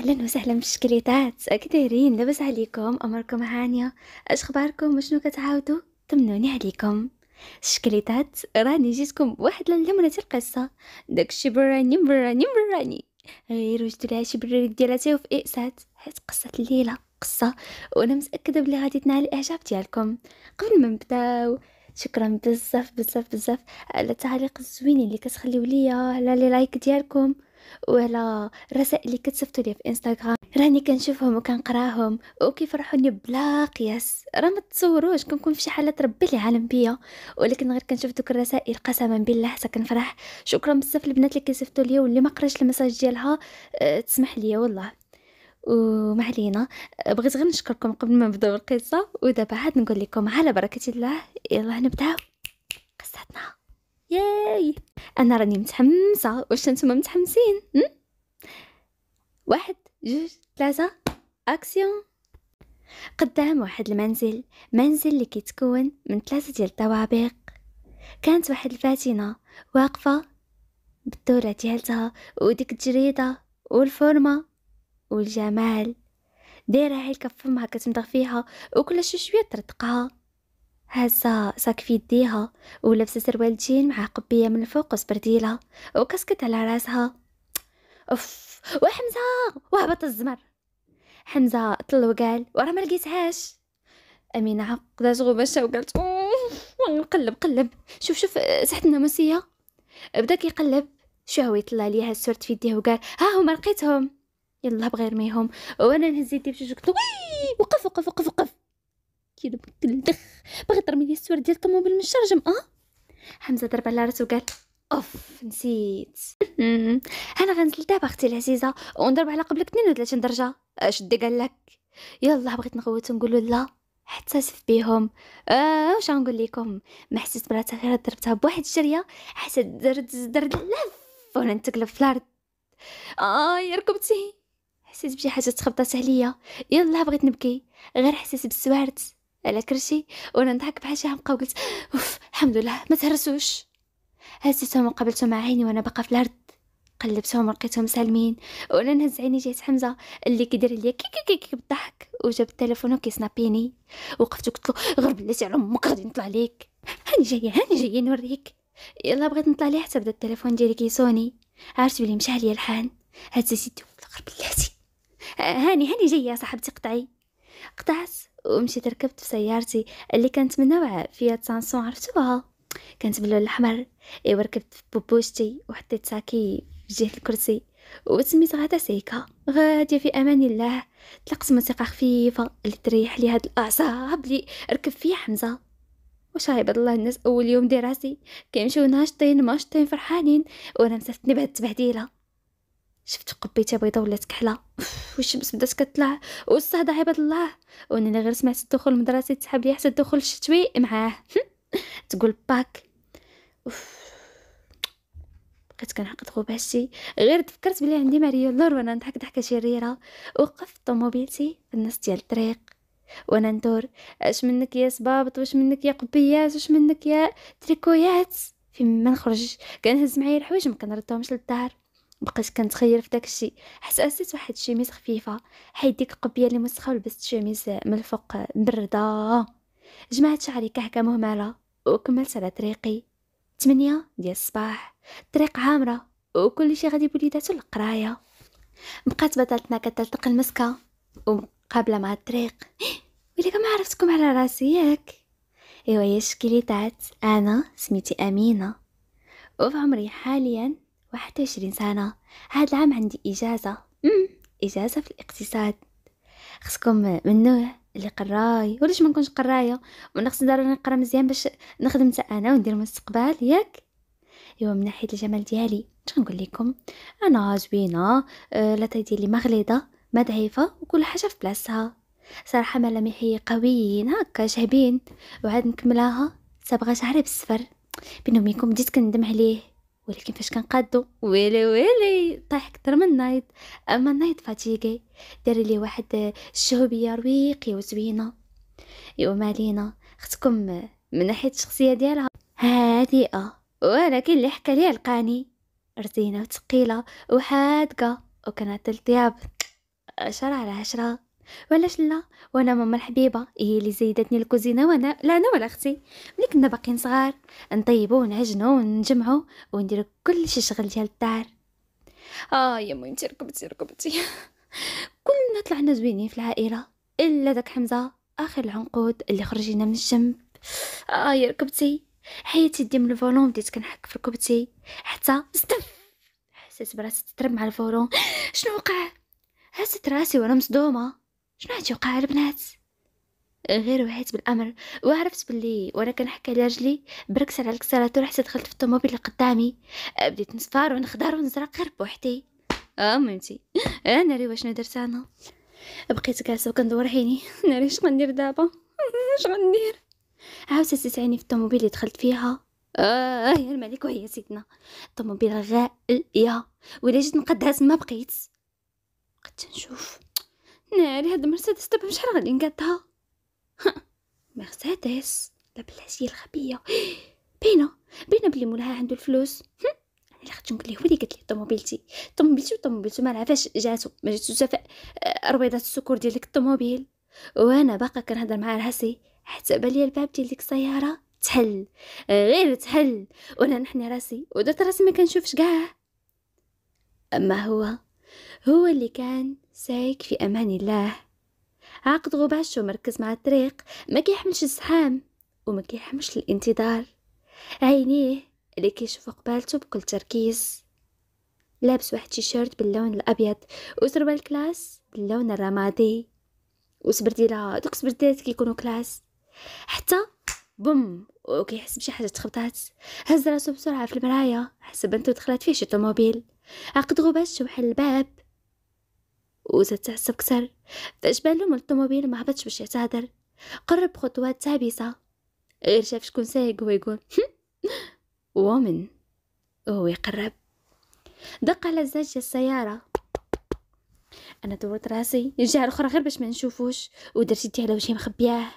اهلا وسهلا بالشكريطات كدايرين لاباس عليكم امركم هانيه اش اخباركم وشنو كتعاودوا طمنوني عليكم الشكريطات راني جيتكم بواحد لمرة القصه داكشي براني براني براني غير وجدوا لها شي بريك ديالاتي حتى في اقسات حيت قصه الليله قصه وانا متاكده بلي غادي تنال الاعجاب ديالكم قبل ما نبداو شكرا بزاف بزاف بزاف على التعليق الزوينين اللي كتخليو ليا على لي لايك ديالكم وعلى الرسائل اللي كتصيفطوا لي في انستغرام راني كنشوفهم وكنقراهم وكيفرحوني بلا قياس راه ما تصوروش كنكون في شي حاله ربي اللي عالم بيا ولكن غير كنشوف دوك الرسائل قسما بالله حتى كنفرح شكرا بزاف البنات اللي كيصيفطوا لي واللي ما قراش المساج ديالها أه تسمح لي والله وما علينا آه، بغيت غير نشكركم قبل ما نبداو القصه ودابا عاد نقول لكم على بركه الله يلا نبداو قصتنا ياي انا راني متحمسه واش نتوما متحمسين واحد جوج ثلاثه اكسيون قدام واحد المنزل منزل اللي كيتكون من ثلاثه ديال الطوابق كانت واحد الفاتنه واقفه بالدوره ديالتها وديك التجريده والفورمه والجمال دايره هاي الكف فمها كتمضغ فيها وكل شويه ترتقها هازا ساك في يديها ولبسه سروال جين مع قبيه من الفوق وسبرديله وكسكت على راسها اوف وحمزه وهبط الزمر حمزه طل وقال ورا ما لقيتهاش امينه عقدات غبشه وقالت قلب قلب شوف شوف سحت الناموسيه بدا كيقلب شهوي طلع ليها السورت في يديه وقال ها هما لقيتهم يلا بغير ميهم وانا نهز يدي بجوج وقف وقف وقف وقف كي دبك باغي ترمي لي السوار ديال الطوموبيل من الشرجم اه حمزه ضرب على راسو قال اوف نسيت انا غنزل دابا اختي العزيزه ونضرب على قبلك 32 درجه شدي قال لك يلا بغيت نغوت ونقول له لا حتى سف بيهم اه واش غنقول لكم ما حسيت براتها غير ضربتها بواحد الجريه حتى درت درت لف وانا نتقلب في الارض اه ركبتي حسيت بشي حاجه تخبطات عليا يلا بغيت نبكي غير حسيت بالسوارت على كرشي وانا نضحك بحال شي حمقى وقلت اوف الحمد لله ما تهرسوش هزيتهم وقابلتهم مع عيني وانا باقا في الارض قلبتهم ولقيتهم سالمين وانا نهز عيني جات حمزه اللي كيدير ليا كي كي كي بالضحك وجاب التليفون وكيسنابيني وقفت قلت له غير بلاتي على امك غادي نطلع ليك هاني جايه هاني جايه نوريك يلا بغيت نطلع ليه حتى بدا التليفون ديالي كيسوني عرفت بلي مشى عليا الحال هزيت يدي غير بلاتي هاني هاني جايه صاحبتي قطعي قطعت ومشيت ركبت في سيارتي اللي كانت من نوع فيات 500 عرفتوها كانت باللون الاحمر ايوا ركبت في بوبوشتي وحطيت ساكي في جهه الكرسي وسميت غادا سيكا غادية في أمان الله طلقت موسيقى خفيفة اللي تريح لي هاد الأعصاب اللي ركب فيها حمزة واش عباد الله الناس أول يوم دراسي كيمشيو ناشطين ماشطين فرحانين وأنا مسافتني بهاد التبهديله شفت قبيته بيضه ولات كحله والشمس بدات كطلع والصهد عباد الله وانا غير سمعت الدخول المدرسي تسحب لي حتى الدخول الشتوي معاه تقول باك اوف بقيت كنعقد غباشتي غير تفكرت بلي عندي ماريو لور وانا نضحك ضحكه شريره وقفت طوموبيلتي في النص ديال الطريق وانا ندور اش منك يا صبابط واش منك يا قبيات واش منك يا تريكويات ما نخرج كنهز معايا الحوايج ما كنردهمش للدار بقيت كنتخيل في داكشي الشيء اسست واحد الشيميز خفيفه حيت ديك القبيه اللي مسخه ولبست شيميز من الفوق برده جمعت شعري كحكه مهمله وكملت على طريقي تمنية ديال الصباح طريق عامره وكل شيء غادي داتو للقرايه بقات بطلتنا كتلتق المسكه ومقابله مع الطريق الا ما عرفتكم على راسي ياك ايوا يا شكليتات انا سميتي امينه وفي عمري حاليا واحد وعشرين سنة هاد العام عندي إجازة مم. إجازة في الاقتصاد خصكم من نوع اللي قراي وليش ما نكونش قرايه ونقصد خصني ضروري نقرا مزيان باش نخدم تا انا وندير مستقبل ياك ايوا من ناحيه الجمال ديالي شنو نقول لكم انا زوينه أه لا ديالي مغليضة ما ضعيفه وكل حاجه في بلاصتها صراحه ملامحي قويين هكا شهبين وعاد نكملها تبغى شعري بالسفر بينهم يكون بديت كندم عليه ولكن فاش كنقادو ويلي ويلي طايح كتر من نايت اما نايت فاتيكي دار لي واحد الشهبيه رويقي وزوينه ايوا مالينا اختكم من ناحيه الشخصيه ديالها هادئه آه، ولكن اللي حكى ليها القاني رزينه وثقيله وحادقه وكانت الطياب عشرة على عشرة وعلاش لا وانا ماما الحبيبه هي اللي زيدتني الكوزينه وانا لا انا ولا اختي ملي كنا باقيين صغار نطيبو ونعجنو ونجمعو ونديرو كل شي شغل ديال الدار اه يا ميمتي ركبتي ركبتي كلنا طلعنا زوينين في العائله الا داك حمزه اخر العنقود اللي خرجينا من الجنب اه يا ركبتي حيت يدي من الفولون بديت كنحك في ركبتي حتى استف حسيت براسي تترب مع الفولون شنو وقع حسيت راسي وانا مصدومه شنو غتوقع البنات غير وعيت بالامر وعرفت باللي وانا كنحكي على رجلي بركس على الكسراتور حتى دخلت في الطوموبيل اللي قدامي بديت نصفار ونخضر ونزرق غير بوحدي اه ميمتي آه، انا ناري واشنو درت انا بقيت جالسه وكندور عيني ناري اش غندير دابا اش غندير عاوت تسعيني في الطوموبيل اللي دخلت فيها اه يا الملك وهي سيدنا الطوموبيل غاليه ولا جيت نقدها ما بقيت بقيت نشوف ناري هاد مرسيدس دابا شحال غادي نقادها مرسيدس لا بلاتي الخبيه باينه باينه بلي مولاها عنده الفلوس انا اللي خدت نقول هو اللي قالت لي طوموبيلتي طوموبيلتي وطوموبيلتو ما عرفاش جاتو ما جاتو جافا رويضات السكور ديال ديك الطوموبيل وانا باقا كنهضر مع راسي حتى بان لي الباب ديال ديك السياره تحل غير تحل وانا نحني راسي ودرت راسي ما كنشوفش كاع اما هو هو اللي كان سايك في أمان الله عقد غباش مركز مع الطريق ما كيحملش الزحام وما كيحملش الانتظار عينيه اللي كيشوف قبالته بكل تركيز لابس واحد تيشيرت باللون الابيض وسروال الكلاس باللون الرمادي وسبرديله دوك سبرديلات كيكونوا كلاس حتى بوم وكيحس بشي حاجه تخبطات هز راسو بسرعه في المرايه حسب انتو دخلت فيه شي طوموبيل عقد غباش وحل الباب وتتعصب كتر فاش بالهم الطوموبيل ما هبطش باش يعتذر قرب خطوات تعبسة غير شاف شكون سايق ويقول وومن وهو يقرب دق على زجاج السيارة أنا دورت راسي الجهة الأخرى غير باش ما نشوفوش ودرت يدي على وجهي مخبياه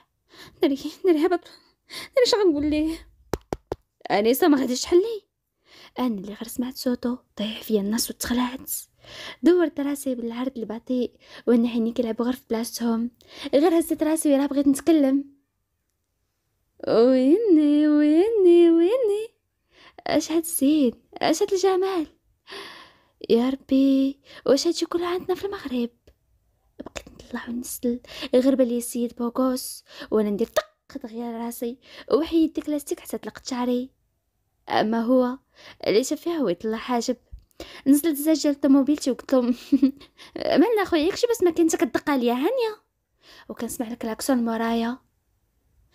ناري ناري هبط ناري شغل نقول ليه أنيسة ما غاديش تحلي أنا اللي غير سمعت صوته طيح فيا النص وتخلعت دورت راسي بالعرض البطيء وان عينيك كلعب غرف بلاستهم بلاصتهم غير هزت راسي ويلا بغيت نتكلم ويني ويني ويني اش هاد السيد اش هاد الجمال يا ربي واش هادشي كله عندنا في المغرب بقيت نطلع ونسل غير بالي السيد بوكوس وانا ندير طق دغيا راسي وحيد ديك لاستيك حتى طلقت شعري اما هو اللي شاف فيها هو يطلع حاجب نزلت الزاج طوموبيلتي وقلت لهم مالنا خويا ياكشي بس ما كنت كدق عليا هانيه وكنسمع الكلاكسون مورايا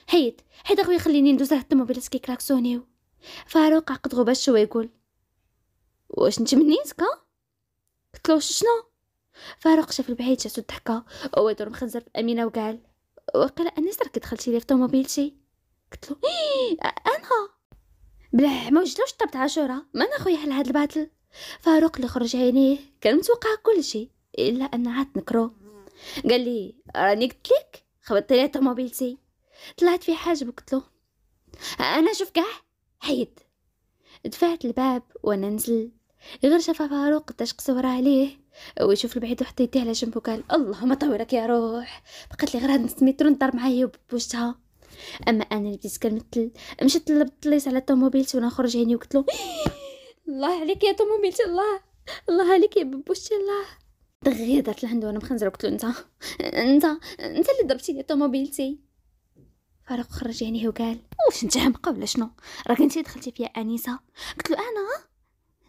حيد حيد اخويا خليني ندوز على الطوموبيلات كيكلاكسونيو فاروق عقد غباش شويه يقول واش انت منيتك قلت له شنو فاروق شاف البعيد جاتو الضحكه ويدور مخنزر في امينه وقال وقال انا سرك دخلتي لي في طوموبيلتي قلت له إيه، انا بلا ما وجدوش طبت عاشوره ما انا خويا حل هاد الباطل فاروق اللي خرج عينيه كان متوقع كل شيء الا ان عاد نكرو قال لي راني قلت لك خبطت لي طوموبيلتي طلعت في حاجب قلت له انا شوف كاع حيد دفعت الباب وانا نزل غير شاف فاروق قداش قصور عليه ويشوف البعيد وحط يديه على جنبه قال اللهم طولك يا روح بقات لي غير هاد نص متر ندار معايا بوشتها اما انا اللي بديت كنمثل مشيت طلبت ليس على طوموبيلتي وانا خرج عيني وقلت له الله عليك يا طمو الله الله عليك يا ببوشتي الله دغيا درت لعندو وانا مخنزره قلت له انت انت انت اللي ضربتي لي طوموبيلتي فاروق خرج عينيه وقال واش انت عمق ولا شنو راك انت دخلتي فيا انيسه قلت له انا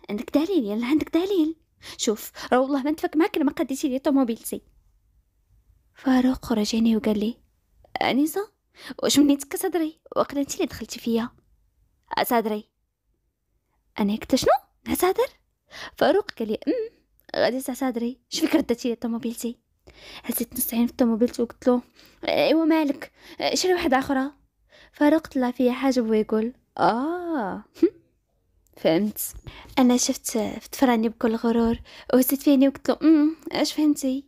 عندك دليل يلا عندك دليل شوف راه والله ما نتفك معاك لما قديتي لي طوموبيلتي فاروق خرج عينيه وقال لي انيسه واش مني تك صدري وقنا انت اللي دخلتي فيا صدري انا كنت شنو نسادر فاروق قال لي ام غادي سادري شو فكرة درتي لي طوموبيلتي هزيت نص عين في طوموبيلتي وقلت له ايوا مالك شري واحدة اخرى فاروق طلع فيا حاجه حاجب يقول اه فهمت انا شفت فتفراني بكل غرور وهزيت فيني وقلت له امم اش فهمتي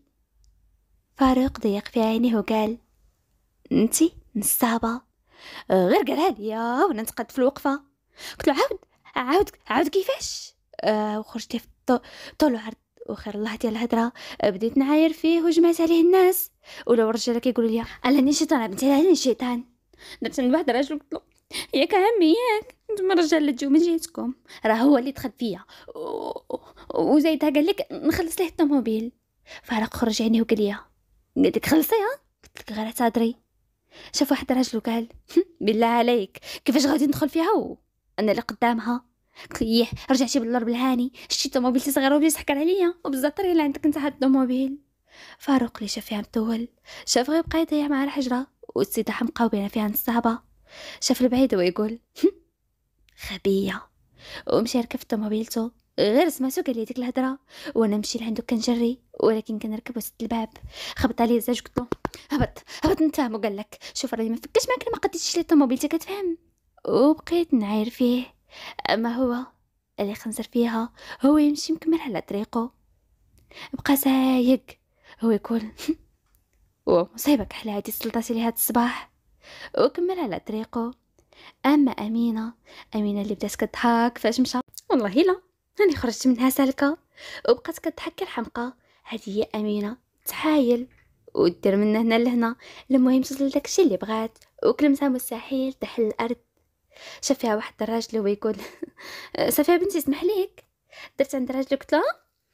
فاروق ضيق في عينيه وقال انتي نصابه غير قالها ليا وانا نتقد في الوقفه قلت له عاود عاود عاود كيفاش آه وخرجت في طول عرض وخير الله ديال الهضره آه، بديت نعاير فيه وجمعت عليه الناس ولو الرجاله كيقولوا لي انا ني شيطان بنتي على شيطان درت عند واحد الراجل قلت له ياك عمي ياك نتوما الرجال اللي تجيو من جهتكم راه هو اللي دخل فيا وزايدها قال لك نخلص ليه الطوموبيل فارق خرج عيني وقال لي قالت لك خلصيها قلت لك غير تهضري شاف واحد الراجل وقال بالله عليك كيفاش غادي ندخل فيها هو انا اللي قدامها كيح رجعتي بالضرب الهاني شتي طوموبيل صغيره وبلي تحكر عليا وبزاف طري اللي عندك انت هاد الطوموبيل فاروق اللي شاف فيها مطول شاف غير بقى يضيع مع الحجره والسيده حمقا بين فيها نصابه شاف البعيد ويقول خبيه ومشى ركب طوموبيلته غير سمعتو قال لي ديك الهضره وانا نمشي لعندو كنجري ولكن كنركب وسط الباب خبط عليا الزاج قلت هبط هبط انت وقال لك شوف راني ما فكاش معاك ما قديتش لي طوموبيلتي كتفهم وبقيت نعاير فيه أما هو اللي خنزر فيها هو يمشي مكمل على طريقه بقى سايق هو يقول ومصيبة كحل هادي السلطاتي لهاد الصباح وكمل على طريقه اما امينه امينه اللي بدات كضحك فاش مشى والله لا راني خرجت منها سالكه وبقات كضحك الحمقى هذه هي امينه تحايل ودير من هنا لهنا المهم وصل داكشي اللي بغات وكلمتها مستحيل تحل الارض شاف فيها واحد الراجل ويقول صافي بنتي اسمح ليك درت عند الراجل قلت له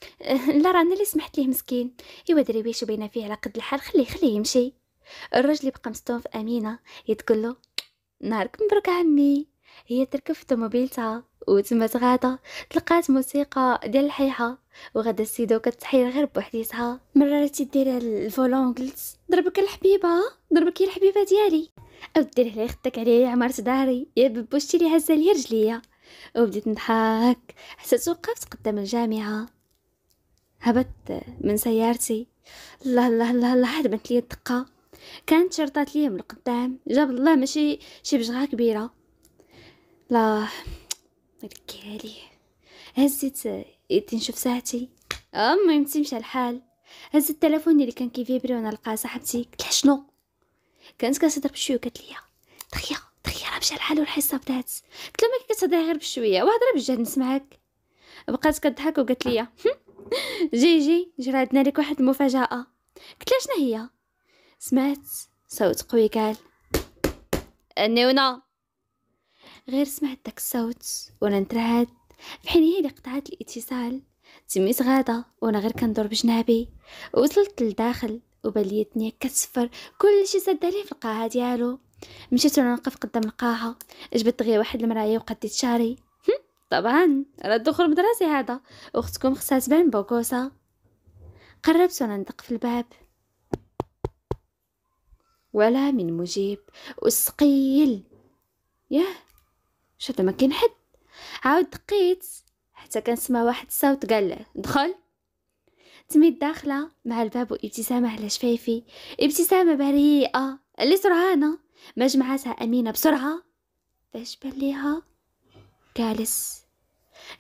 لا راني اللي سمحت ليه مسكين ايوا درويش بينا فيه على قد الحال خليه خليه يمشي الراجل بقى مستوف في امينه يتقول له نهارك مبروك عمي هي تركب في طوموبيلتها وتما تغادا تلقات موسيقى ديال الحيحه وغدا السيده كتحير غير بوحديتها مرات تديرها الفولون قلت ضربك الحبيبه ضربك الحبيبه ديالي قلت لها اختك عليه عمرت داري يا ببوشتي لي هزه لي رجليا وبديت نضحك حسيت وقفت قدام الجامعه هبطت من سيارتي الله الله الله الله هدمت لي الدقه كانت شرطات ليا من القدام جاب الله ماشي شي بجغه كبيره لا ركالي هزيت يدي نشوف ساعتي امي ما الحال هزت التلفون اللي كان كيفيبري وانا لقى صاحبتي قلت شنو كانت كتهضر بشويه وقالت لي دغيا دغيا راه مشى الحال والحصه بدات قلت لها ما كتهضري غير بشويه وهضره بالجهد نسمعك بقات كضحك وقالت لي جي جي جرى عندنا لك واحد المفاجاه قلت لها شنو هي سمعت صوت قوي قال انيونا غير سمعت داك الصوت وانا نترعد في حين هي اللي قطعت الاتصال تميت غاده وانا غير كندور بجنابي وصلت للداخل وبليتني كتصفر كلشي سد عليه في القاعه ديالو مشيت انا نوقف قدام القاعه جبت غير واحد المرايه وقديت شعري طبعا راه دخول مدرسي هذا اختكم خصها تبان بوكوسا قربت انا ندق في الباب ولا من مجيب وسقيل ياه شفت ما كاين حد عاود دقيت حتى كنسمع واحد الصوت قال دخل تميت داخلة مع الباب وابتسامة على شفايفي ابتسامة بريئة اللي سرعانة ما جمعتها أمينة بسرعة فاش بليها جالس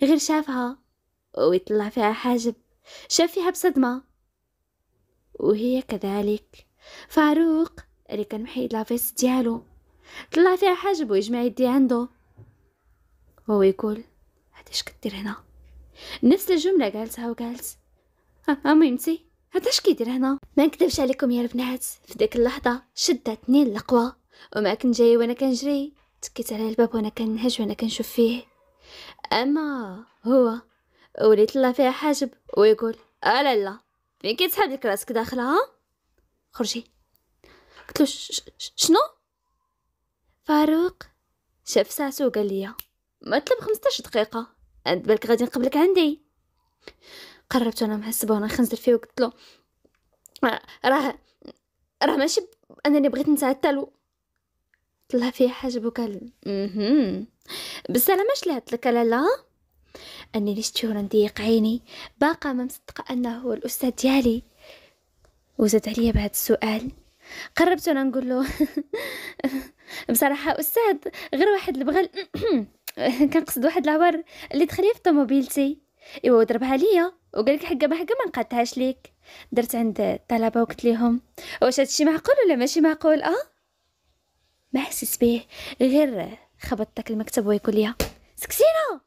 غير شافها ويطلع فيها حاجب شاف فيها بصدمة وهي كذلك فاروق اللي كان محيد لافيس ديالو طلع فيها حاجب ويجمع يدي عنده هو يقول هاداش كتير هنا نفس الجملة قالتها وقالت اميمتي يمسي هذا كيدير هنا ما نكذبش عليكم يا البنات في ديك اللحظه شدتني القوى وما كنت جاي وانا كنجري تكيت على الباب وانا كنهج وانا كنشوف فيه اما هو وليت الله فيها حاجب ويقول آه لا لا فين كيتسحب لك راسك داخلها خرجي قلت له شنو فاروق شاف ساعته وقال لي طلب 15 دقيقه عند بالك غادي نقبلك عندي قربت انا محسبه وانا خنزر فيه وقلت له آه، راه راه ماشي انا اللي بغيت نتعتل طلع فيها حاجبك قال اها بسلامة شلي هتلك لا لا اني ليش شهور نضيق عيني باقا ما مصدقه انه هو الاستاذ ديالي وزاد عليا بعد السؤال قربت انا نقول له بصراحه استاذ غير واحد اللي بغى كنقصد واحد العبر اللي تخليه في طوموبيلتي ايوا وضربها ليا وقالك حقه ما حقه ما نقطعهاش ليك درت عند الطلبه وقلت لهم واش هادشي معقول ولا ماشي معقول اه ما حسيت بيه غير خبطتك داك المكتب ويقول لي سكتينا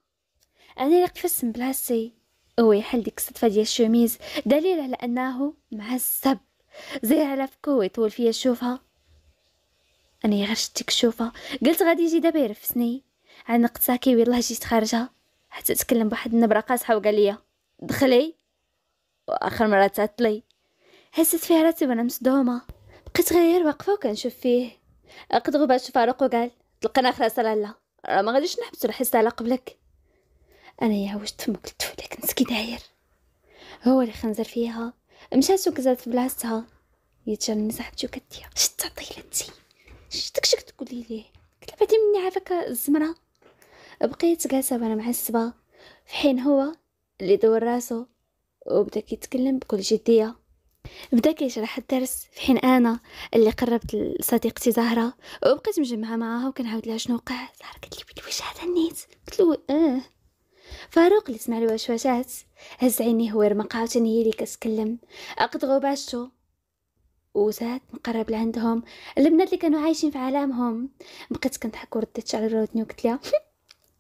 انا رقت من بلاصتي هو يحل ديك الصدفه ديال الشوميز دليل على انه معصب زي على فكوي ويطول فيا شوفها انا غير شتيك شوفها قلت غادي يجي دابا يرفسني عنقت ساكي والله جيت خارجه حتى تكلم بواحد النبره قاصحه وقال لي دخلي واخر مره تعطلي حسيت فيها راسي وانا مصدومه بقيت غير واقفه وكنشوف فيه عقد غباش فاروق وقال تلقينا اخر لا راه ما غاديش نحبس على قبلك انا يا وجدت تمك التوله كنت كي داير هو اللي خنزر فيها مشات وكزات في بلاصتها يتجرني صاحبتي وكديها شتا طيلتي شتك شك تقولي ليه قلت لها بعدي مني عافاك الزمره بقيت جالسة وأنا معصبة في حين هو اللي دور راسو وبدا كيتكلم بكل جدية بدا كيشرح الدرس في حين انا اللي قربت لصديقتي زهره وبقيت مجمعه معاها وكنعاود لها شنو وقع زهره قالت لي بلي واش هذا النيت قلت له اه فاروق اللي سمع الوشوشات هز عيني هو رمق عاوتاني هي اللي كتكلم عقد غوباشتو وزاد نقرب لعندهم البنات اللي كانوا عايشين في عالمهم بقيت كنضحك وردت على رودني وقلت لها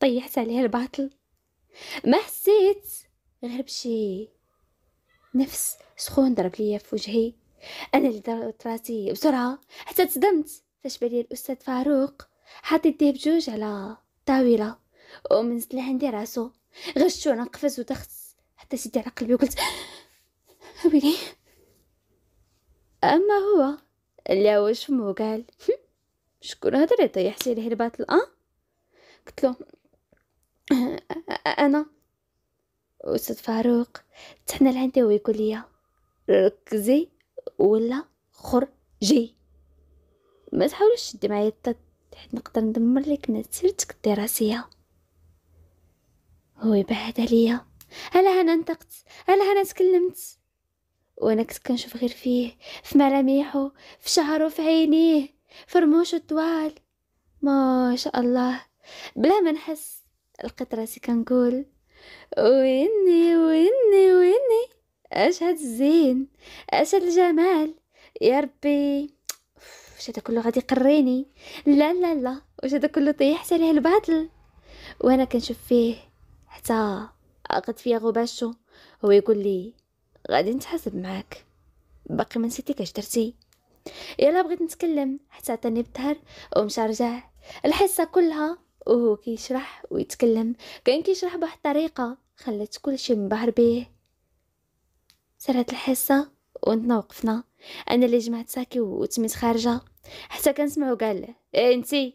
طيحت عليها الباطل ما حسيت غير بشي نفس سخون ضرب ليا في وجهي انا اللي ضربت راسي بسرعه حتى تصدمت فاش بالي الاستاذ فاروق حاط يديه بجوج على الطاوله ومنزل عندي راسو غشتو انا قفز ودخت حتى سيدي على قلبي وقلت أه، ويلي اما هو لا واش فمو قال شكون هضري طيحتي ليه الباطل اه قلت له أنا أستاذ فاروق تحنا لعندي ويقول لي ركزي ولا خرجي ما تحاولش تدي معايا حيت نقدر ندمر لك مسيرتك الدراسيه هو يبعد عليا هلا انا نطقت هلا انا تكلمت وانا كنت كنشوف غير فيه في ملامحه في شعره في عينيه في رموشه الطوال ما شاء الله بلا ما نحس لقيت راسي كنقول ويني ويني ويني اش هاد الزين اش هاد الجمال يا ربي واش هذا كله غادي يقريني لا لا لا واش هذا كله طيحت عليه الباطل وانا كنشوف فيه حتى عقد فيا غباشو هو يقول لي غادي نتحاسب معاك باقي ما نسيتي كاش درتي يلا بغيت نتكلم حتى عطاني بالظهر ومشى رجع الحصه كلها وهو كيشرح ويتكلم كان كيشرح بواحد الطريقه خلات كلشي منبهر بيه سرت الحصه وانتنا وقفنا انا اللي جمعت ساكي وتميت خارجه حتى كنسمعو قال ايه انتي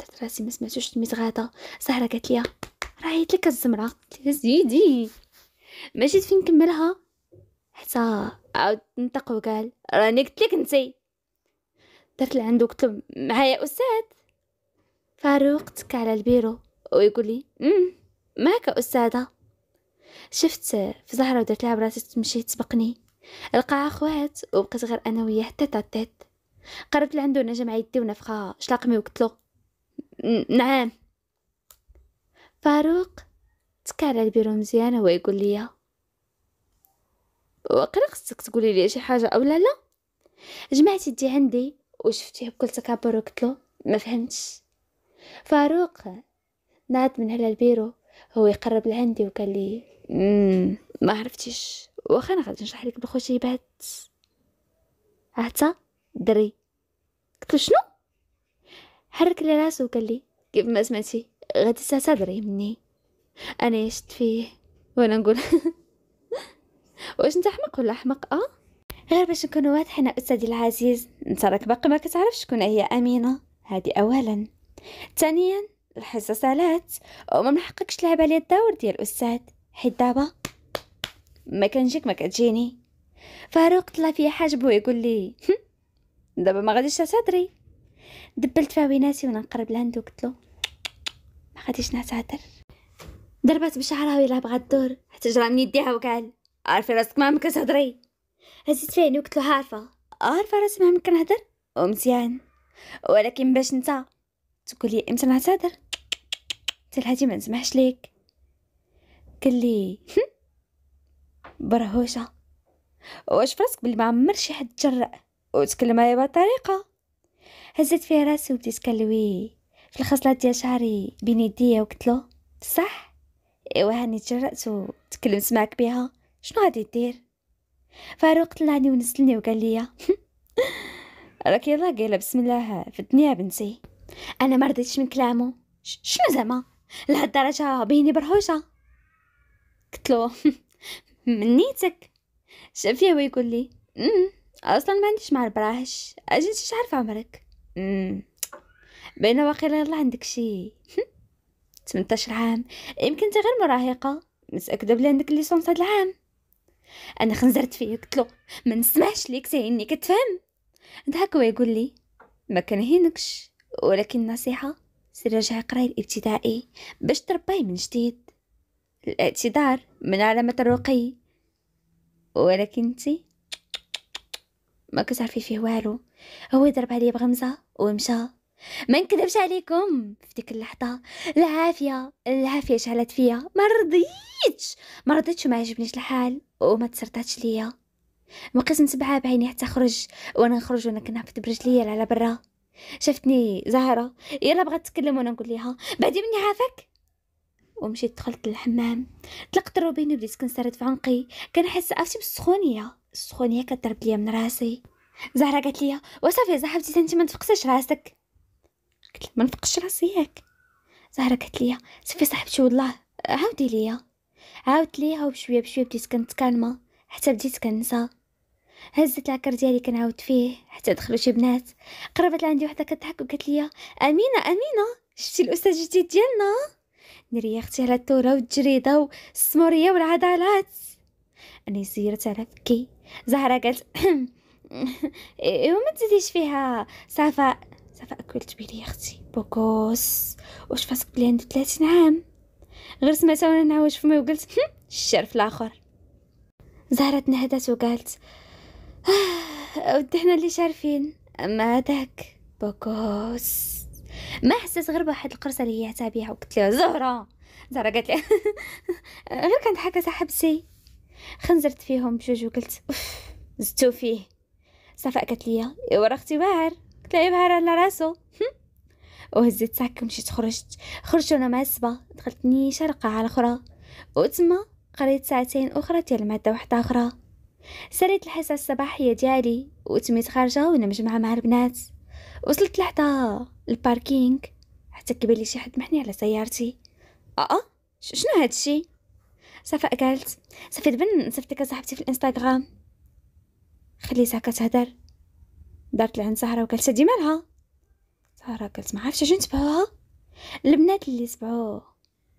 درت راسي ما سمعتوش تميت غادا سهره قالت لي راه عيط لك الزمره زيدي جيت فين نكملها حتى عاود نطق وقال راني قلت لك انتي درت لعندو قلت معايا استاذ فاروق تك على البيرو ويقول لي امم معك أستاذة شفت في زهرة ودرت لها براسي تمشي تسبقني القاعة خوات وبقيت غير أنا وياه حتى تات قربت لعندو نجم عيدي يدي شلاقمي وقتلو نعم فاروق تكا على البيرو مزيانة ويقول لي وقرا خصك تقولي لي شي حاجة أو لا لا جمعت يدي عندي وشفتيه بكل تكبر وقتلو ما فهمتش فاروق نعد من هلا البيرو هو يقرب لعندي وقال لي ما عرفتيش واخا انا غادي نشرح لك بخوتي بات عتا دري قلت له شنو حرك لي راسو وقال لي كيف ما سمعتي غادي دري مني انا شفت فيه وانا نقول واش انت حمق ولا حمق اه غير باش نكون واضحين استاذي العزيز انت راك باقي ما كتعرفش شكون هي امينه هادي اولا ثانيا الحصة سالات وما محققش لعب عليا الدور ديال الأستاذ حيت دابا ما كنجيك ما كتجيني فاروق طلع فيا حاجبو يقول لي دابا ما غاديش تعتذري دبلت فاويناتي وانا نقرب لعندو قلت له ما غاديش نعتذر ضربات بشعرها ويلا بغات الدور حتى جرى من يديها وقال عارفه راسك ما كتهضري هزيت فيني وقلت له عارفه عارفه راسي ما كنهضر ومزيان ولكن باش نتا تقول لي امتى نعتذر قلت لها ما نسمحش ليك قال لي برهوشه واش فراسك بلي ما عمر شي حد تجرأ وتكلم معايا بهذه الطريقه هزت فيها راسي وبديت كنلوي في الخصلات ديال شعري بين يديا وقلت له صح ايوا هاني تجرأت وتكلمت معاك بها شنو غادي دير فاروق طلعني ونزلني وقال لي راك يلا قايله بسم الله في الدنيا بنتي انا ما رضيتش من كلامه شنو زعما لهالدرجه بيني برهوشه قلت له منيتك شاف فيا ويقول لي امم اصلا ما عنديش مع البراهش اجي انت عارف عمرك امم بين واقيلا الله عندك شي 18 عام يمكن انت غير مراهقه متاكده بلي عندك ليسونس هاد العام انا خنزرت فيه قلت له ما نسمعش ليك تهيني كتفهم ضحك ويقول لي ما كنهينكش ولكن نصيحة سير رجعي قراي الابتدائي باش تربي من جديد الاعتذار من علامة الرقي ولكن انتي ما كتعرفي فيه والو هو ضرب عليا بغمزة ومشى ما نكذبش عليكم في ديك اللحظة العافية العافية شعلت فيا ما رضيتش ما رضيتش وما عجبنيش الحال وما تسرطاتش ليا بقيت نتبعها بعيني حتى خرج وانا نخرج وانا كنهبط برجليا على برا شافتني زهرة يلا بغات تتكلم وانا نقول ليها بعدي مني عافاك ومشيت دخلت للحمام طلقت روبيني بديت كنسرد في عنقي كنحس عرفتي بالسخونيه السخونيه كضرب ليا من راسي زهره قالت لي وصافي زحفتي انت ما تفقسش راسك قلت ما نفقش راسي ياك زهره قالت لي صافي صاحبتي والله عاودي ليا عاودت ليها وبشويه بشويه بديت كنتكلم حتى بديت كنسى هزت العكر ديالي كنعاود فيه حتى دخلوا شي بنات قربت لعندي وحده كتضحك وقالت لي امينه امينه شفتي الاستاذ الجديد ديالنا نريختي على التوره والجريده والسموريه والعدالات اني سيرت على فكي زهره قالت ايوا ما تزيديش فيها صفاء صفاء بيلي يا اختي بوكوس واش فاسك بلي عندي 30 عام غير سمعتها وانا نعوج فمي وقلت الشرف الاخر زهرة نهدت وقالت احنا ليش عارفين اما هذاك بوكوس ما حسيت غير بواحد القرصه اللي هي تابعه وقلت لها زهره زهره قالت لي غير كنضحك صاحبتي خنزرت فيهم بجوج وقلت زدتو فيه صفاء قالت لي ايوا اختي باهر قلت لها باهر على راسو وهزيت ساك مشيت خرجت خرجت وانا معصبه دخلت نيشه على اخرى وتما قريت ساعتين اخرى ديال ماده واحده اخرى سريت الحصة الصباحية ديالي وتميت خارجة وانا مجمعة مع البنات وصلت لحدا الباركينغ حتى كبير لي شي حد محني على سيارتي اه شنو شنو الشي صفاء قالت صافي دبن صفتك صاحبتي في الانستغرام خليتها تهدر دارت لعند سهرة وقالت دي مالها سهرة قالت ما عرفتش اجي نتبعوها البنات اللي تبعو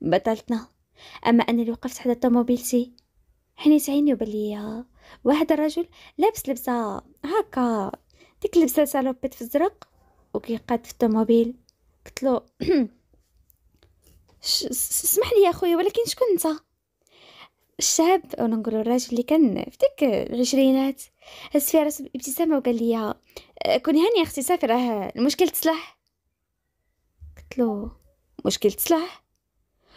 بطلتنا اما انا اللي وقفت حدا طوموبيلتي حنيت عيني وبان واحد الرجل لابس لبسه هكا ديك اللبسه سالوبيت في الزرق وكيقاد في الطوموبيل قلت له اسمح لي يا خويا ولكن شكون انت الشاب انا نقول الراجل اللي كان في ديك العشرينات هز فيها راسه بابتسامه وقال لي آه، كوني هاني اختي سافر راه المشكل تصلح قلت له مشكل تصلح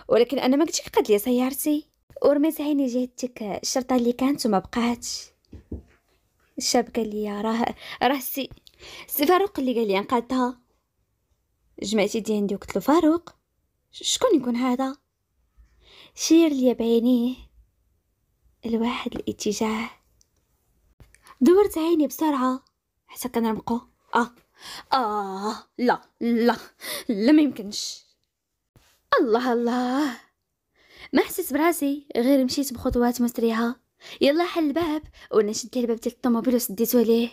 ولكن انا ما قلتش قد لي سيارتي ورميت عيني جهتك الشرطه اللي كانت وما بقاتش الشاب قال لي راه راه سي سي فاروق اللي قال لي انقذتها جمعت يدي عندي وقلت له فاروق شكون يكون هذا شير لي بعينيه لواحد الاتجاه دورت عيني بسرعه حتى كنرمقو اه اه لا لا لا ما يمكنش الله الله حس براسي غير مشيت بخطوات مسرعة يلا حل الباب وانا شدت الباب ديال الطوموبيل وسديتو ليه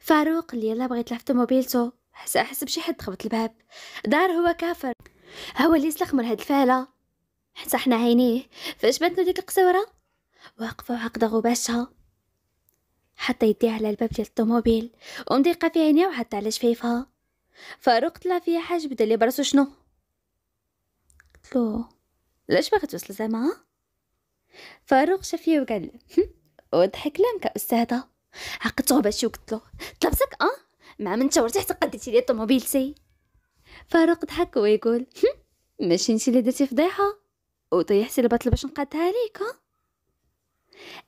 فاروق اللي يلا بغيت لعب طوموبيلتو حس حس بشي حد خبط الباب دار هو كافر هو اللي من هاد الفالة حتى حنا عينيه فاش بانت ديك القسورة واقفة وعقدة غباشها حتى يديها على الباب ديال الطوموبيل ومضيقة في عينيه وحتى على شفيفها فاروق طلع فيها حاج بدا لي براسو شنو قلتلو ليش باغي توصل زعما فاروق شاف فيه وقال وضحك لهم كاستاذه عقدته باش وقلت له طلبتك اه مع من تورت حتى قديتي لي طوموبيلتي فاروق ضحك ويقول ماشي انت اللي درتي فضيحه وطيحتي البطل باش نقادها ليك ها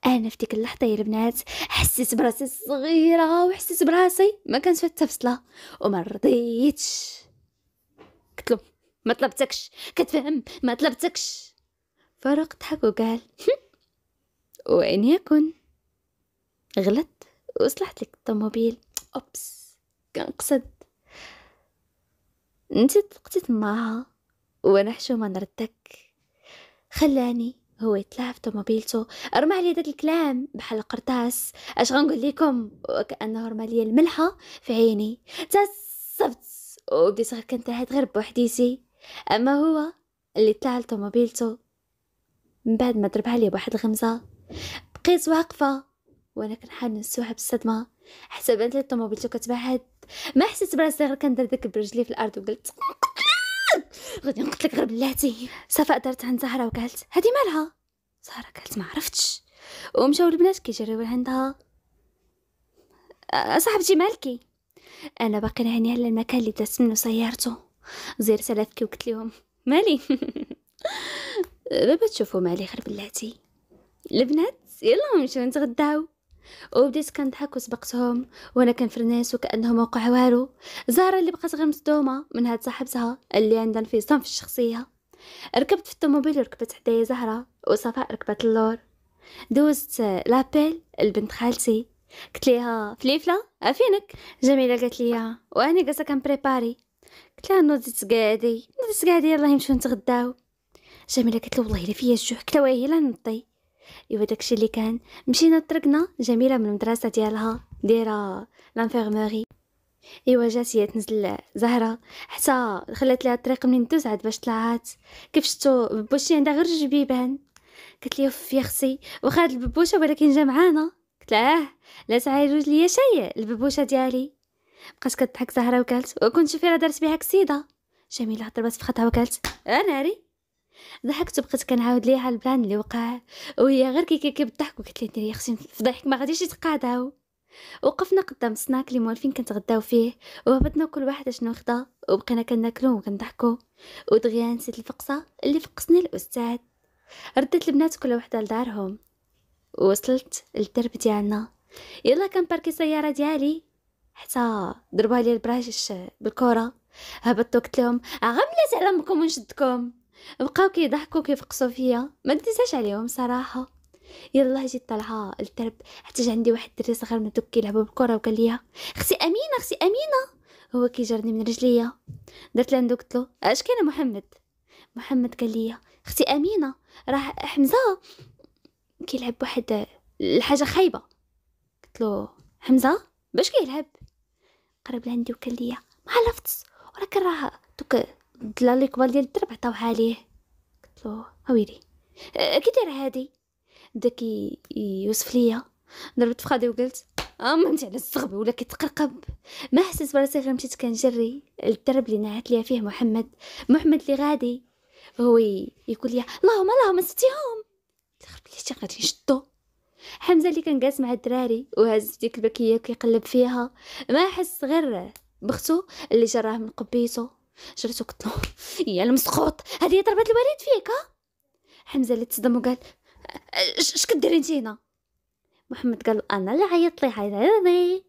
آه؟ انا في ديك اللحظه يا البنات حسيت براسي صغيره وحسيت براسي ما كانت فيها التفصله وما رضيتش ما طلبتكش كتفهم ما طلبتكش فاروق ضحك وقال وإن يكن غلطت وصلحت لك الطوموبيل أوبس كنقصد انت تقتت معها وانا حشومه نردك خلاني هو يتلاعب في طوموبيلته رمى علي داك الكلام بحال القرطاس اش غنقول لكم وكانه رمى لي الملحه في عيني تصبت وبديت غير كنتعاد غير بوحديتي أما هو اللي طلع لطوموبيلته من بعد ما ضربها لي بواحد الغمزة بقيت واقفة وأنا كنحاول نسوها بالصدمة حتى بانت لي كتبعد ما حسيت براسي غير كندردك برجلي في الأرض وقلت غادي نقتلك غير بلاتي صافا قدرت عند زهرة وقالت هادي مالها زهرة قالت ما عرفتش ومشاو البنات كيجريو لعندها صاحبتي مالكي انا باقي نهنيها على المكان اللي دازت منو سيارته وزيرت على فكي وقلت لهم مالي دابا تشوفوا مالي غير بلاتي البنات يلا نمشيو نتغداو وبديت كنضحك وسبقتهم وانا كنفرنس وكانهم وقع والو زهره اللي بقات غير مصدومه من هاد صاحبتها اللي عندها انفصام في الشخصيه ركبت في الطوموبيل وركبت حدايا زهره وصفاء ركبت اللور دوزت لابيل لبنت خالتي قلت ليها فليفله افينك جميله قالت ليا وانا جالسه كنبريباري قلت لها نوضي تقعدي نوضي تقعدي يلاه نمشيو نتغداو جميله قالت له والله الا فيا الجوع قلت لها واه الا نطي ايوا داكشي اللي كان مشينا طرقنا جميله من المدرسه ديالها دايره لانفيرميري ايوا جات هي تنزل زهره حتى خلات لها الطريق منين دوز عاد باش طلعات كيف شفتو ببوشي عندها غير جبيبان قالت لي اوف يا خسي واخا هاد الببوشه ولكن جا معانا قلت لها آه، لا تعايروش ليا شي الببوشه ديالي بقات كضحك زهره وقالت وكنت راه دارت بها كسيده جميله ضربات في خطها وقالت آه ناري ضحكت وبقيت كنعاود ليها البلان اللي وقع وهي غير كيكيكي بالضحك وقالت لي ديري يا اختي ما غاديش يتقاضاو وقفنا قدام السناك اللي موالفين كنتغداو فيه وهبطنا كل واحد شنو خدا وبقينا كناكلو وكنضحكو ودغيا نسيت الفقصه اللي فقصني الاستاذ ردت البنات كل وحده لدارهم وصلت للدرب ديالنا يلا كان باركي السياره ديالي حتى ضربها لي البراش بالكره هبطت قلت لهم غملات على امكم ونشدكم بقاو كيضحكوا كيفقصوا فيا ما نديتهاش عليهم صراحه يلا جيت طالعه للدرب حتى جا عندي واحد الدري صغير من دوك كيلعبوا بالكره وقال لي اختي امينه اختي امينه هو كيجرني من رجليا درت لعندو قلت له اش كاين محمد محمد قال لي اختي امينه راه حمزه كيلعب واحد الحاجه خايبه قلت له حمزه باش كيلعب قريب لعندي وكان ليا ما لفتس ولكن راه دوك الدلا لي كبار ديال الدرب عطاوها ليه قلت له أه ويلي أه، كي داير هادي داك يوسف ليا ضربت فخادي وقلت اما أه، انت على الصغبي ولا كيتقرقب ما حسيت براسي غير مشيت كنجري للدرب اللي نعت ليا فيه محمد محمد اللي غادي هو يقول لي اللهم اللهم ستيهم تخرب لي غادي نشدو حمزه اللي كان جالس مع الدراري وهز ديك البكيه وكيقلب فيها ما حس غير بختو اللي جراه من قبيتو جرتو قلت له يا المسقوط هذه ضربات الوالد فيك ها حمزه اللي تصدم وقال اش كديري انت هنا محمد قال انا اللي عيطت لي عيطني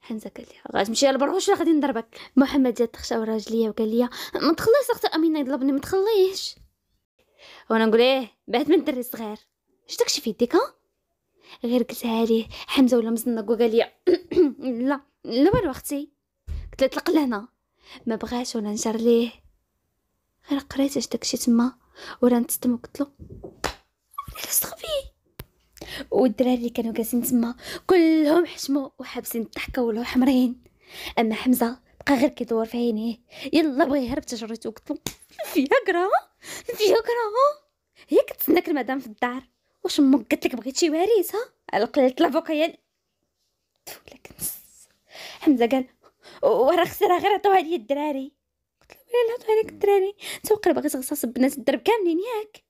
حمزه قال لي غتمشي للبرغوش ولا غادي نضربك محمد جات تخشى ورا وقال لي ما تخليش اختي امينه يضربني ما تخليش وانا نقول ايه بعد من الدري الصغير اش داكشي في يديك ها غير قلتها ليه حمزه ولا مزنق وقال لي لا لا والو اختي قلت له طلق لهنا ما بغاش ولا نجر ليه غير قريت اش داكشي تما ورا نتصدم قلت له صاحبي والدراري اللي كانوا جالسين تما كلهم حشموا وحابسين الضحكه ولاو حمرين اما حمزه بقى غير كيدور في عينيه يلا بغى يهرب تجريته قلت له فيها قرا فيها قرا هي كتسناك المدام في الدار واش امك قالت لك بغيتي واريس ها على القليل لافوكيال لك حمزه قال ورا خسرها غير عطوها لي الدراري قلت له ويلي عطوها لك الدراري توقع باغي تغصص بنات الدرب كاملين ياك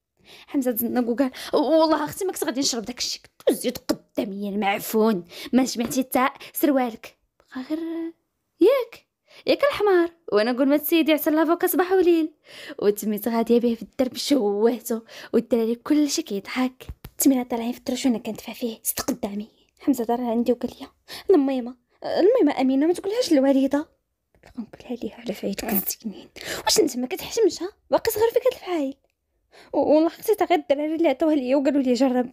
حمزه تزنق وقال والله اختي ما كنت غادي نشرب داك الشيء الزيت قدامي المعفون ما جمعتي تاع سروالك بغا غير ياك ياك الحمار وانا نقول ما سيدي عسل لافوكا صباح وليل وتميت غاديه بيه في الدرب شوهته والدراري كلشي كيضحك تمينا طالعين في الدروش وانا كندفع فيه ست قدامي حمزه دار عندي وقال لي الميمه الميمه امينه ما تقولهاش للوالده نقولها ليها على كنت سكنين واش انت ما كتحشمش باقي صغير فيك هاد الفعايل والله حسيت غير الدراري اللي عطوها ليا وقالوا لي جرب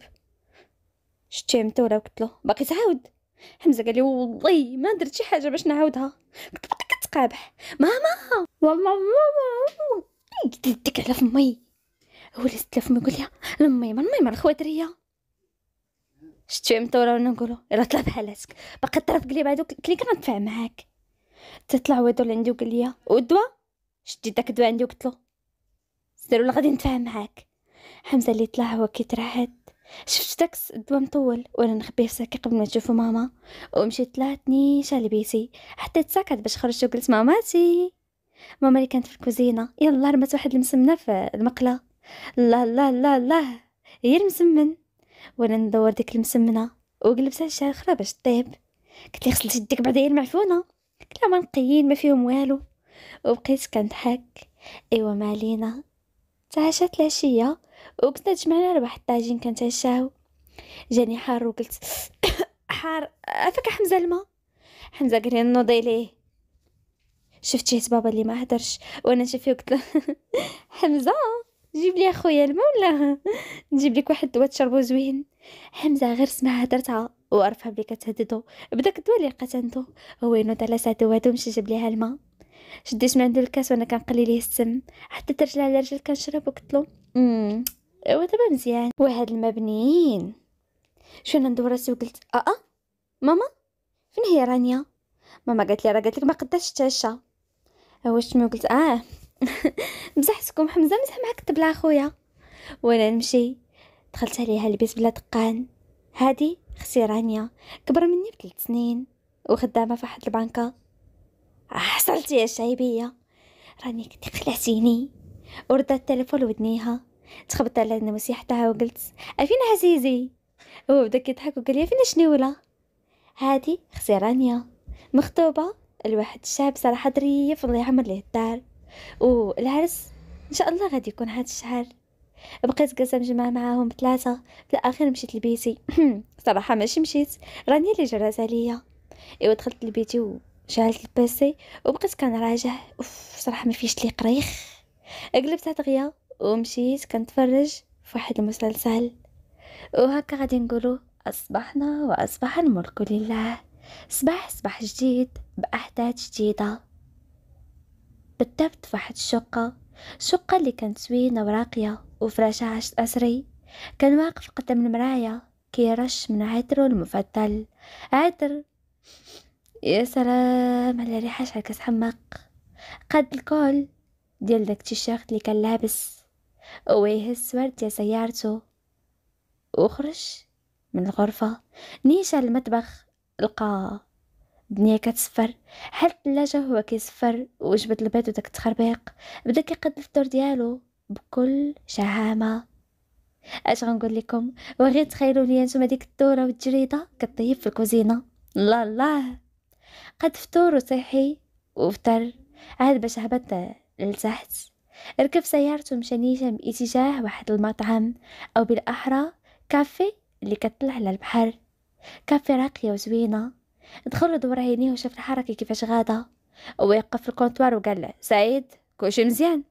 شتي متولى قلت له باقي تعاود حمزه قال لي والله ما درت شي حاجه باش نعاودها كنت قابح ماما والله ماما قلت يدك على فمي هو اللي ستلف فمي قلت لها لمي من مي من الخواتريه شتي شويه مطوره وانا نقولو يلا طلع بحالاتك باقي طرف قليب هذوك كلي كنتفاع معاك تطلع ويدو لعندي وقال لي ودوا شدي داك الدواء عندي وقلت له سير ولا غادي نتفاهم معاك حمزه اللي طلع هو كيترعد شفت داك الدواء مطول وانا نخبيه في ساكي قبل ما تشوفو ماما ومشيت طلعتني شالي بيتي حتى تساكت باش خرجت وقلت ماماتي ماما اللي كانت في الكوزينه يلا رمت واحد المسمنه في المقله الله الله الله الله هي المسمن وانا ندور ديك المسمنه وقلبتها لشي اخرى باش طيب قلت لي غسلت يديك بعد هي المعفونه لها ما نقيين ما فيهم والو وبقيت كنضحك ايوا مالينا تعاشت العشيه وبسنا تجمعنا ربح الطاجين كنتعشاو جاني حار وقلت حار عفاك حمزه الماء حمزه قال لي نوضي ليه شفت جهت بابا اللي ما هدرش وانا شفت قلت له حمزه جيب لي اخويا الماء ولا نجيب لك واحد دواء تشربو زوين حمزه غير سمع هدرتها وعرفها بلي كتهددو بداك الدواء اللي لقات هو ينوض على ساعته وهادو مشى جاب ليها الماء شديت من عندو الكاس وانا كنقلي ليه السم حتى ترجل على رجل كنشرب وقلت له ايوا أه، دابا مزيان وهاد المبنيين شنو ندور راسي وقلت اه اه ماما فين هي رانيا ماما قالت لي راه قالت لك ما قداش تتعشى أه، واش تمي قلت اه مزحتكم حمزه مزح معاك الطبله اخويا وانا نمشي دخلت عليها البيت بلا دقان هادي اختي رانيا كبر مني بثلاث سنين وخدامه في واحد البنكه آه، حصلتي يا شايبيه راني كنت خلعتيني وردت التليفون ودنيها تخبط على النموسي حتى وقلت فين عزيزي هو بدا كيضحك وقال لي فين شنيوله هادي اختي رانيا مخطوبه لواحد الشاب صراحه ظريف الله يعمر ليه الدار والعرس ان شاء الله غادي يكون هاد الشهر بقيت جالسه مجمعه معاهم ثلاثه في الاخير مشيت لبيتي صراحه ماشي مشيت راني اللي جرات عليا ايوا دخلت لبيتي وشعلت البيسي وبقيت كنراجع اوف صراحه ما فيش لي قريخ قلبت دغيا ومشيت كنتفرج فواحد المسلسل وهكا غادي نقولوا أصبحنا وأصبح الملك لله صباح صباح جديد بأحداث جديدة في فواحد الشقة الشقة اللي كانت زوينة وراقية وفراشها عشت أسري كان واقف قدام المراية كيرش من عطرو المفضل عطر يا سلام على ريحة شعر كتحمق قد الكول ديال داك التيشيرت اللي كان لابس ويهز وردي سيارته وخرج من الغرفة نيشا المطبخ لقى الدنيا كتصفر حل الثلاجة هو كيصفر وجبة البيض وداك التخربيق بدا كيقد الفطور ديالو بكل شهامة اش غنقول لكم وغير تخيلوا لي نتوما ديك الدورة والجريدة كطيب في الكوزينة الله الله قد فطور وصحي وفطر عاد باش هبط لتحت ركب سيارته مشان باتجاه واحد المطعم أو بالأحرى كافي اللي كتطلع للبحر كافي راقية وزوينة دخل دور عينيه وشاف الحركة كيفاش غادا ويقف في الكونتوار وقال له سعيد كلشي مزيان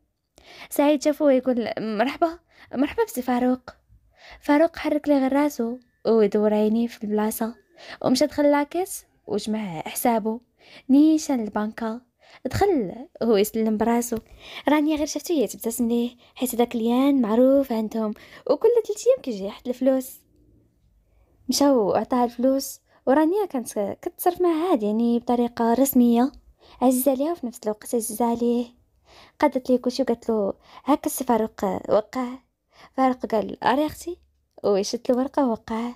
سعيد شافو ويقول مرحبا مرحبا بسي فاروق فاروق حرك لي غير راسو ويدور عينيه في البلاصة ومشى دخل لاكس وجمع حسابه نيشان البنكة دخل هو يسلم براسو راني غير شفتو هي تبتسم ليه حيت داك اليان معروف عندهم وكل ثلاث ايام كيجي يحط الفلوس مشاو عطاها الفلوس ورانيا كانت كتصرف معاه عاد يعني بطريقه رسميه عزيزه عليها وفي نفس الوقت عزيزه عليه قادت ليه كلشي وقالت له هاكا السي فاروق وقع فاروق قال اري اختي وشد الورقه وقع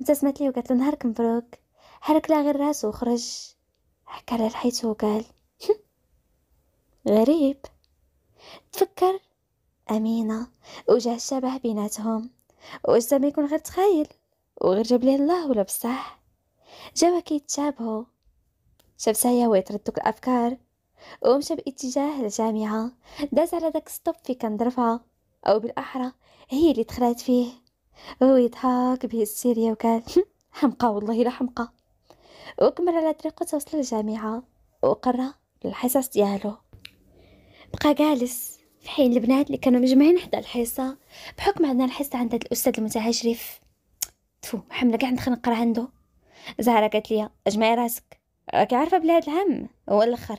ابتسمت ليه وقالت له نهارك مبروك حرك لا غير راسو وخرج حكى على الحيط وقال غريب تفكر أمينة وجا الشبه بيناتهم واش ما يكون غير تخايل وغير جاب ليه الله ولا بصح جاوا كيتشابهوا شاف سايا ويترد دوك الافكار ومشى باتجاه الجامعه داز على داك ستوب في كان ضرفها او بالاحرى هي اللي دخلات فيه هو يضحك به السيريا وكان حمقى والله لا حمقى وكمل على طريقه توصل للجامعه وقرا الحصص ديالو بقى جالس في حين البنات اللي كانوا مجمعين حدا الحصة بحكم عندنا الحصة عند الأستاذ المتعجرف تفو حمله كاع ندخل نقرا عنده زهرة قالت لي اجمعي راسك راكي عارفة بلاد العم العام هو الآخر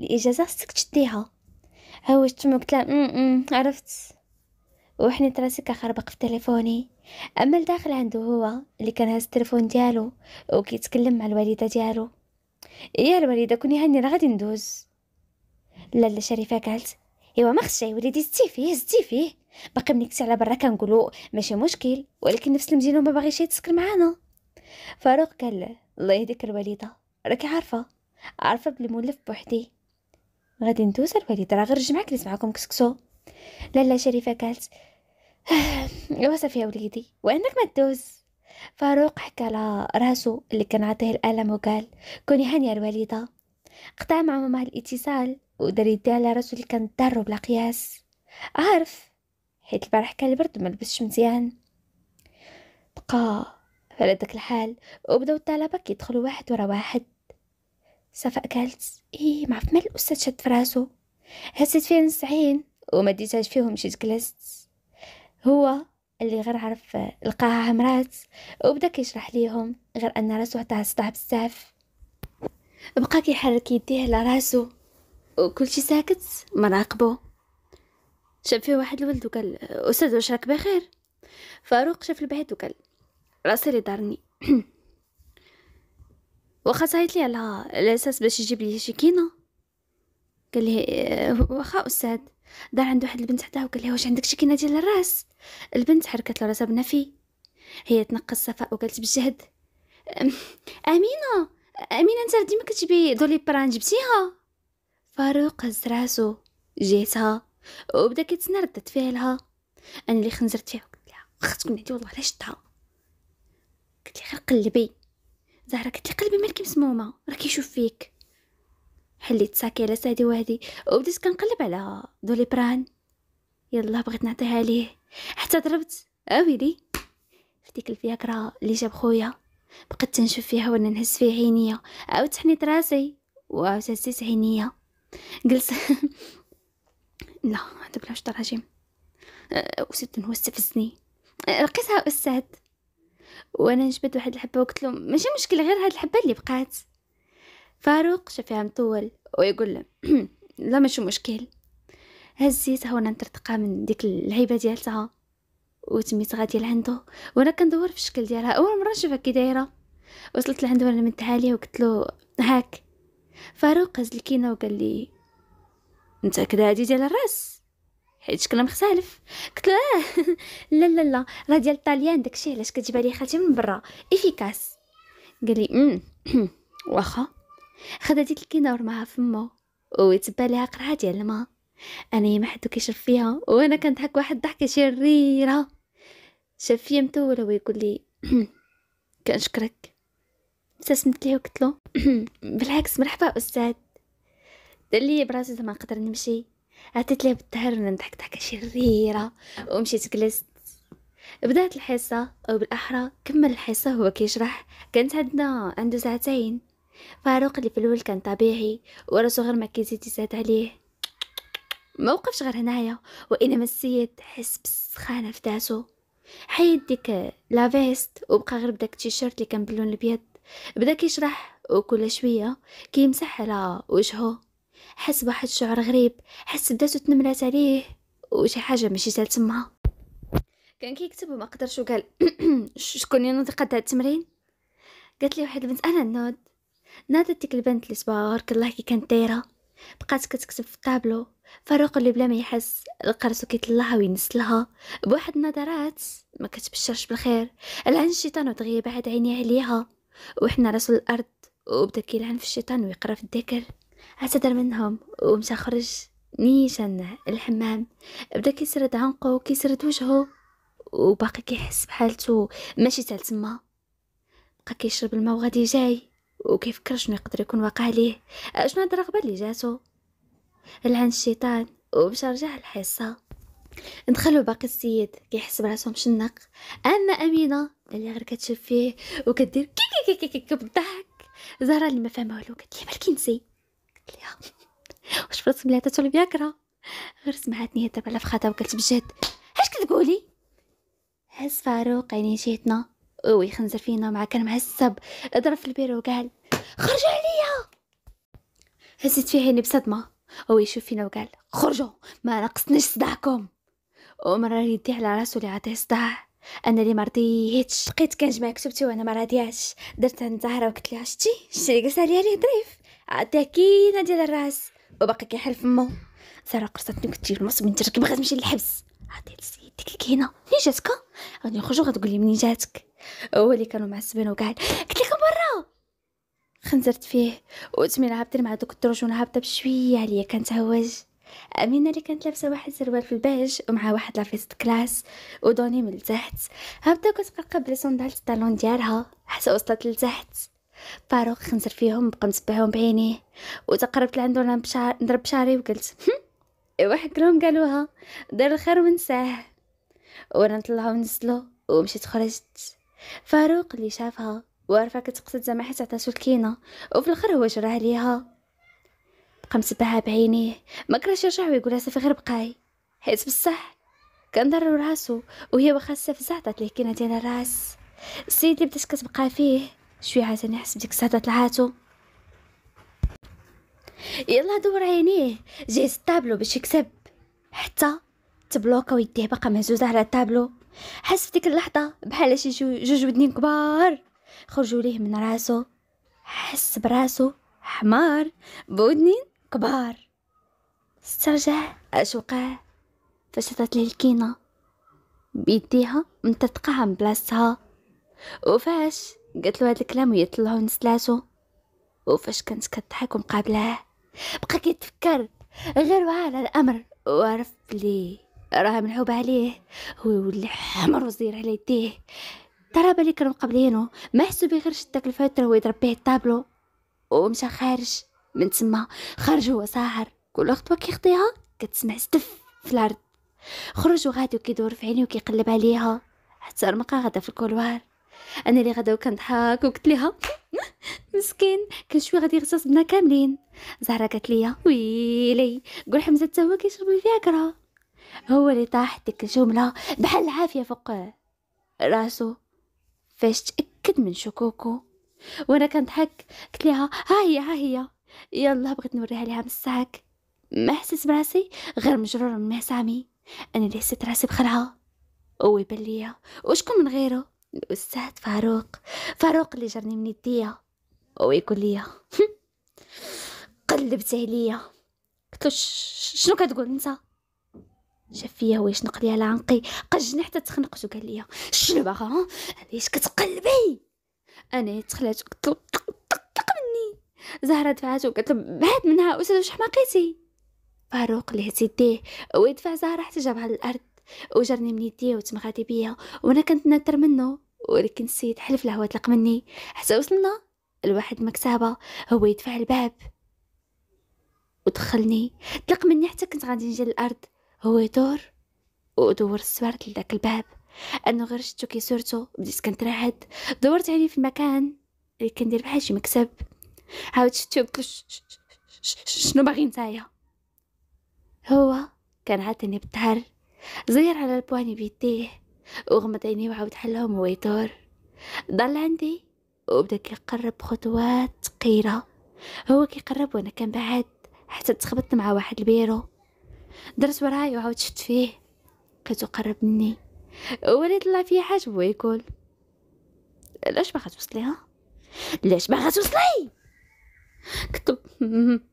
الإجازة خصك تشديها ها واش قلت لها أمم، أمم، عرفت وحنيت راسي كخربق في تليفوني اما الداخل عنده هو اللي كان هاز التليفون ديالو وكيتكلم مع الوالده ديالو إيه يا الوالده كوني هاني راه غادي ندوز لا شريفه قالت ايوا ما خصش وليدي زدتي فيه زدتي فيه باقي ملي كنتي على برا كنقولو ماشي مشكل ولكن نفس المدينه ما باغيش يتسكر معانا فاروق قال الله يهديك الوالده راكي عارفه عارفه بلي مولف بوحدي غادي ندوز الوالده راه غير الجمعه كنت معاكم كسكسو لا شريفه قالت ايوا صافي يا وليدي وانك ما تدوز فاروق حكى على راسو اللي كان عاطيه الالم وقال كوني هانيه الوالده قطع مع ماما الاتصال ودريتي على اللي كان ضارو بلا قياس عارف حيت البارح كان البرد ما لبسش مزيان بقى على داك الحال وبداو الطلبه كيدخلوا واحد ورا واحد صفاء قالت ايه ما عرفت مال الاستاذ شد فراسو هزت فيه نص عين وما ديتهاش فيهم مشيت جلست هو اللي غير عرف لقاها عمرات وبدا كيشرح ليهم غير ان راسو عطاها صداع بزاف بقى كيحرك يديه على راسو وكلشي ساكت مراقبو شاف فيه واحد الولد وقال استاذ واش راك بخير فاروق شاف البعيد وقال راسي اللي دارني واخا صايت لي على الاساس باش يجيب لي شي كينه قال لي أه، واخا استاذ دار عند واحد البنت حداه وقال لها واش عندك شي كينه ديال الراس البنت حركت لراسها راسها بنفي هي تنقص صفاء وقالت بالجهد امينه أمينة أنت ديما كتجيبي دولي بران جبتيها فاروق هز راسو جيتها وبدا كيتسنى ردت فعلها انا اللي خنزرت فيها قلت لها واخا تكون عندي والله علاش شدها قلت لها غير قلبي زهره قلت لي قلبي مالك مسمومه راه كيشوف فيك حليت ساكي على سادي وهدي وبديت كنقلب على دولي بران يلا بغيت نعطيها ليه حتى ضربت اويلي فديك الفياكرا اللي جاب خويا بقيت تنشوف فيها وانا نهز في عينيا عاود حنيت راسي وعاودت هزيت عينيا جلس لا هذا بلاش تراجم أه، وسد هو استفزني السني أه، لقيتها استاذ وانا جبت واحد الحبه وقلت له ماشي مشكل غير هاد الحبه اللي بقات فاروق شافها مطول ويقول له لا ماشي مشكل هزيتها وانا نترتقى من ديك الهيبه ديالتها وتميت غادي لعندو وانا كندور في الشكل ديالها اول مره نشوفها كي دايره وصلت لعندو انا منتها ليه وقلت له هاك فاروق هز الكينه وقال لي متاكده هادي ديال الراس حيت شكلها مختلف قلت له آه لا لا لا راه ديال الطاليان داكشي علاش كتجيبها لي خالتي من برا افيكاس قال لي أمم. واخا خد ديك الكينه ورماها فمو ويتبع ليها قرعه ديال الماء انا ما حد كيشرب فيها وانا كنضحك واحد الضحكه شريره شاف فيا متورة ويقول لي كنشكرك ابتسمت ليه وقلت له بالعكس مرحبا استاذ قال لي براسي زعما نقدر نمشي عطيت ليه بالظهر وانا نضحك ضحكه شريره ومشيت جلست بدات الحصه او بالاحرى كمل الحصه هو كيشرح كانت عندنا عنده ساعتين فاروق اللي في الاول كان طبيعي وراسو غير ما كيزيد يزاد عليه ما وقفش غير هنايا وانما السيد حس بالسخانه في داسو حيد ديك لا فيست وبقى غير بداك التيشيرت اللي كان باللون الابيض بدا كيشرح وكل شويه كيمسح على وجهه حس بواحد الشعور غريب حس بداتو تنمرات عليه وشي حاجه ماشي سالت تما كان كيكتب وما قدرش وقال شكون ينوض قد التمرين قالت لي واحد البنت انا نوض نادت ديك البنت اللي صباغ الله كي كانت دايره بقات كتكتب في الطابلو فاروق اللي بلا ما يحس لقراتو كيطلعها وينسلها بواحد النظرات ما كتبشرش بالخير العن الشيطان ودغيا بعد عيني عليها وحنا راسو الارض وبدا كيلعن في الشيطان ويقرا في الذكر اعتذر منهم ومشى خرج نيشان الحمام بدا كيسرد عنقو وكيسرد وجهه وباقي كيحس بحالته ماشي تاع تما بقى كيشرب الماء وغادي جاي وكيفكر شنو يقدر يكون واقع ليه شنو هاد الرغبه اللي جاتو لعن الشيطان وباش رجع الحصه ندخلوا باقي السيد كيحس براسو مشنق اما امينه اللي غير كتشوف فيه وكدير كي كي كي كي بالضحك زهره اللي ما فاهمه والو قالت لي مالك نسي قلت لها آه. واش فرص بلاتها تولي بياكرا غير سمعتني هي دابا على فخاده وقالت بجد اش كتقولي هز فاروق عيني جهتنا ويخنزر فينا مع كان مهسب ضرب في البيرو وقال خرجوا عليا هزت فيه عيني بصدمة هو يشوف فينا وقال خرجوا ما نقصنيش صداعكم ومرة يدي على راسو اللي عطيه صداع انا اللي مرضيتش لقيت كنجمع كتبتي وانا ما راضياش درت عند زهره وقلت لها شتي شتي اللي قالت عليا ليه ظريف عطيه كينه ديال الراس وباقي كيحل فمو زهره قرصتني قلت لي المصب انت راكي باغا تمشي للحبس عطيت ديكيك كاينه منين جاتك غادي نخرجوا غتقول لي منين جاتك هو اللي كانوا معصبين وكاع قلت لك برا خنزرت فيه وتمينا عبد مع دوك الدروج وانا هابطه بشويه عليا كانت هوج امينه اللي كانت لابسه واحد السروال في الباج ومع واحد لافيست كلاس ودوني من التحت هبطه كتقلقب لي صندال الطالون ديالها حتى وصلت لتحت فاروق خنزر فيهم بقى متبعهم بعينيه وتقربت لعندو نضرب بشعر... بشعري وقلت ايوا حكرهم إيه، قالوها دار الخير ونساه وانا نطلعها ونزلو ومشيت خرجت فاروق اللي شافها وعرفها كتقصد زعما حيت عطاتو الكينه وفي الاخر هو جرى عليها بقى مسبها بعينيه ما كرهش يرجع ويقولها صافي غير بقاي حيت بصح كان ضر راسو وهي واخا سافزة عطات ليه كينه ديال الراس السيد اللي بدات كتبقى فيه شويه عاوتاني حس بديك الساعه طلعاتو يلا دور عينيه جهز الطابلو باش يكسب حتى تبلوكا ويديه باقا مهزوزة على الطابلو حس في ديك اللحظة بحال شي جوج ودنين كبار خرجوا ليه من راسو حس براسو حمار بودنين كبار استرجع اش وقع فشطت ليه الكينة بيديها منطلقها من بلاصتها وفاش قلت له هاد الكلام وهي طلعو نسلاتو وفاش كانت كتضحك ومقابلاه بقى كيتفكر غير واعر الامر وعرف ليه راه منحوب عليه هو يولي حمر وزير على يديه ترى بلي كانوا مقبلينو ما حسوا بيه غير شد الفتره الفاتره به يضرب بيه الطابلو ومشى خارج من تما خرج هو ساهر كل خطوه كيخطيها كتسمع ستف في الارض خرج وغادي وكيدور في عيني وكيقلب عليها حتى رمقا غدا في الكولوار انا اللي غدا وكنضحك وقلت لها مسكين كان شوي غادي يغتصبنا كاملين زهره قالت لي ويلي قول حمزه حتى هو كيشرب الفياكرا هو اللي طاحت ديك الجملة بحال العافية فوق راسو فاش تأكد من شكوكو وانا كنضحك قلت ليها ها هي ها هي يلا بغيت نوريها ليها مساك ما حسيت براسي غير مجرور من معصامي انا اللي حسيت راسي بخلعه ويبان ليا وشكون من غيره الاستاذ فاروق فاروق اللي جرني من يديا ويقول ليا قلبت عليا قلت له شنو كتقول انت شاف فيا هو يشنق ليها على عنقي قجني حتى تخنقت وقال لي شنو باغا علاش كتقلبي انا تخلعت قلت له طق مني زهره دفعات وقالت له بعد منها اسد واش حماقيتي فاروق لهت يديه ويدفع زهره حتى جابها للارض وجرني من يديه وتمغادي بيا وانا كنت ناتر منه ولكن السيد حلف له وطلق مني حتى وصلنا لواحد المكتبه هو يدفع الباب ودخلني طلق مني حتى كنت غادي نجي للارض هو يدور ودور السوارت لذاك الباب انه غير شتو كي صورتو بديت كنترعد دورت عليه في المكان اللي كندير بحال شي مكتب عاود شتو شنو باغي نتايا هو كان عاتني بالظهر زير على البواني بيديه وغمض عينيه وعاود حلهم هو يدور ضل عندي وبدا كيقرب خطوات ثقيله هو كيقرب وانا كنبعد حتى تخبطت مع واحد البيرو درت وراي وعاود شفت فيه لقيتو قرب مني وليت الله فيه حاجه هو يقول علاش باغا ها علاش باغا توصلي كنت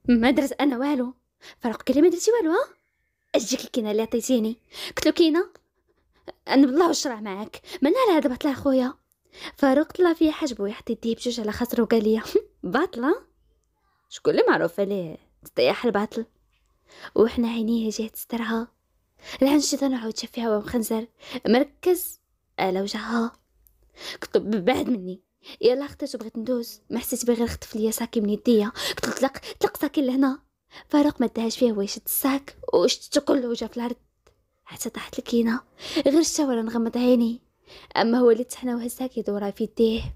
ما درت انا والو فرق كلمه درتي والو ها اجيك كينا اللي عطيتيني قلت له كينه انا بالله وشرع معاك من على هذا بطل خويا فاروق طلع فيا حجبو يحط يديه بجوج على خاطرو قال لي باطله شكون اللي معروف عليه تطيح الباطل وحنا عينيه جهة سترها العنشطة نعود شفيها ومخنزر مركز على وجهها كتب بعد مني يلا خطيت وبغيت ندوز ما حسيت بغير خطف ليا ساكي من يديا قلت طلق طلق ساكي لهنا فاروق ما دهاش فيه هو يشد الساك وشت كله وجا في الارض حتى طاحت الكينة غير الشاورة نغمض عيني اما هو اللي تحنا ساكي يدورها في يديه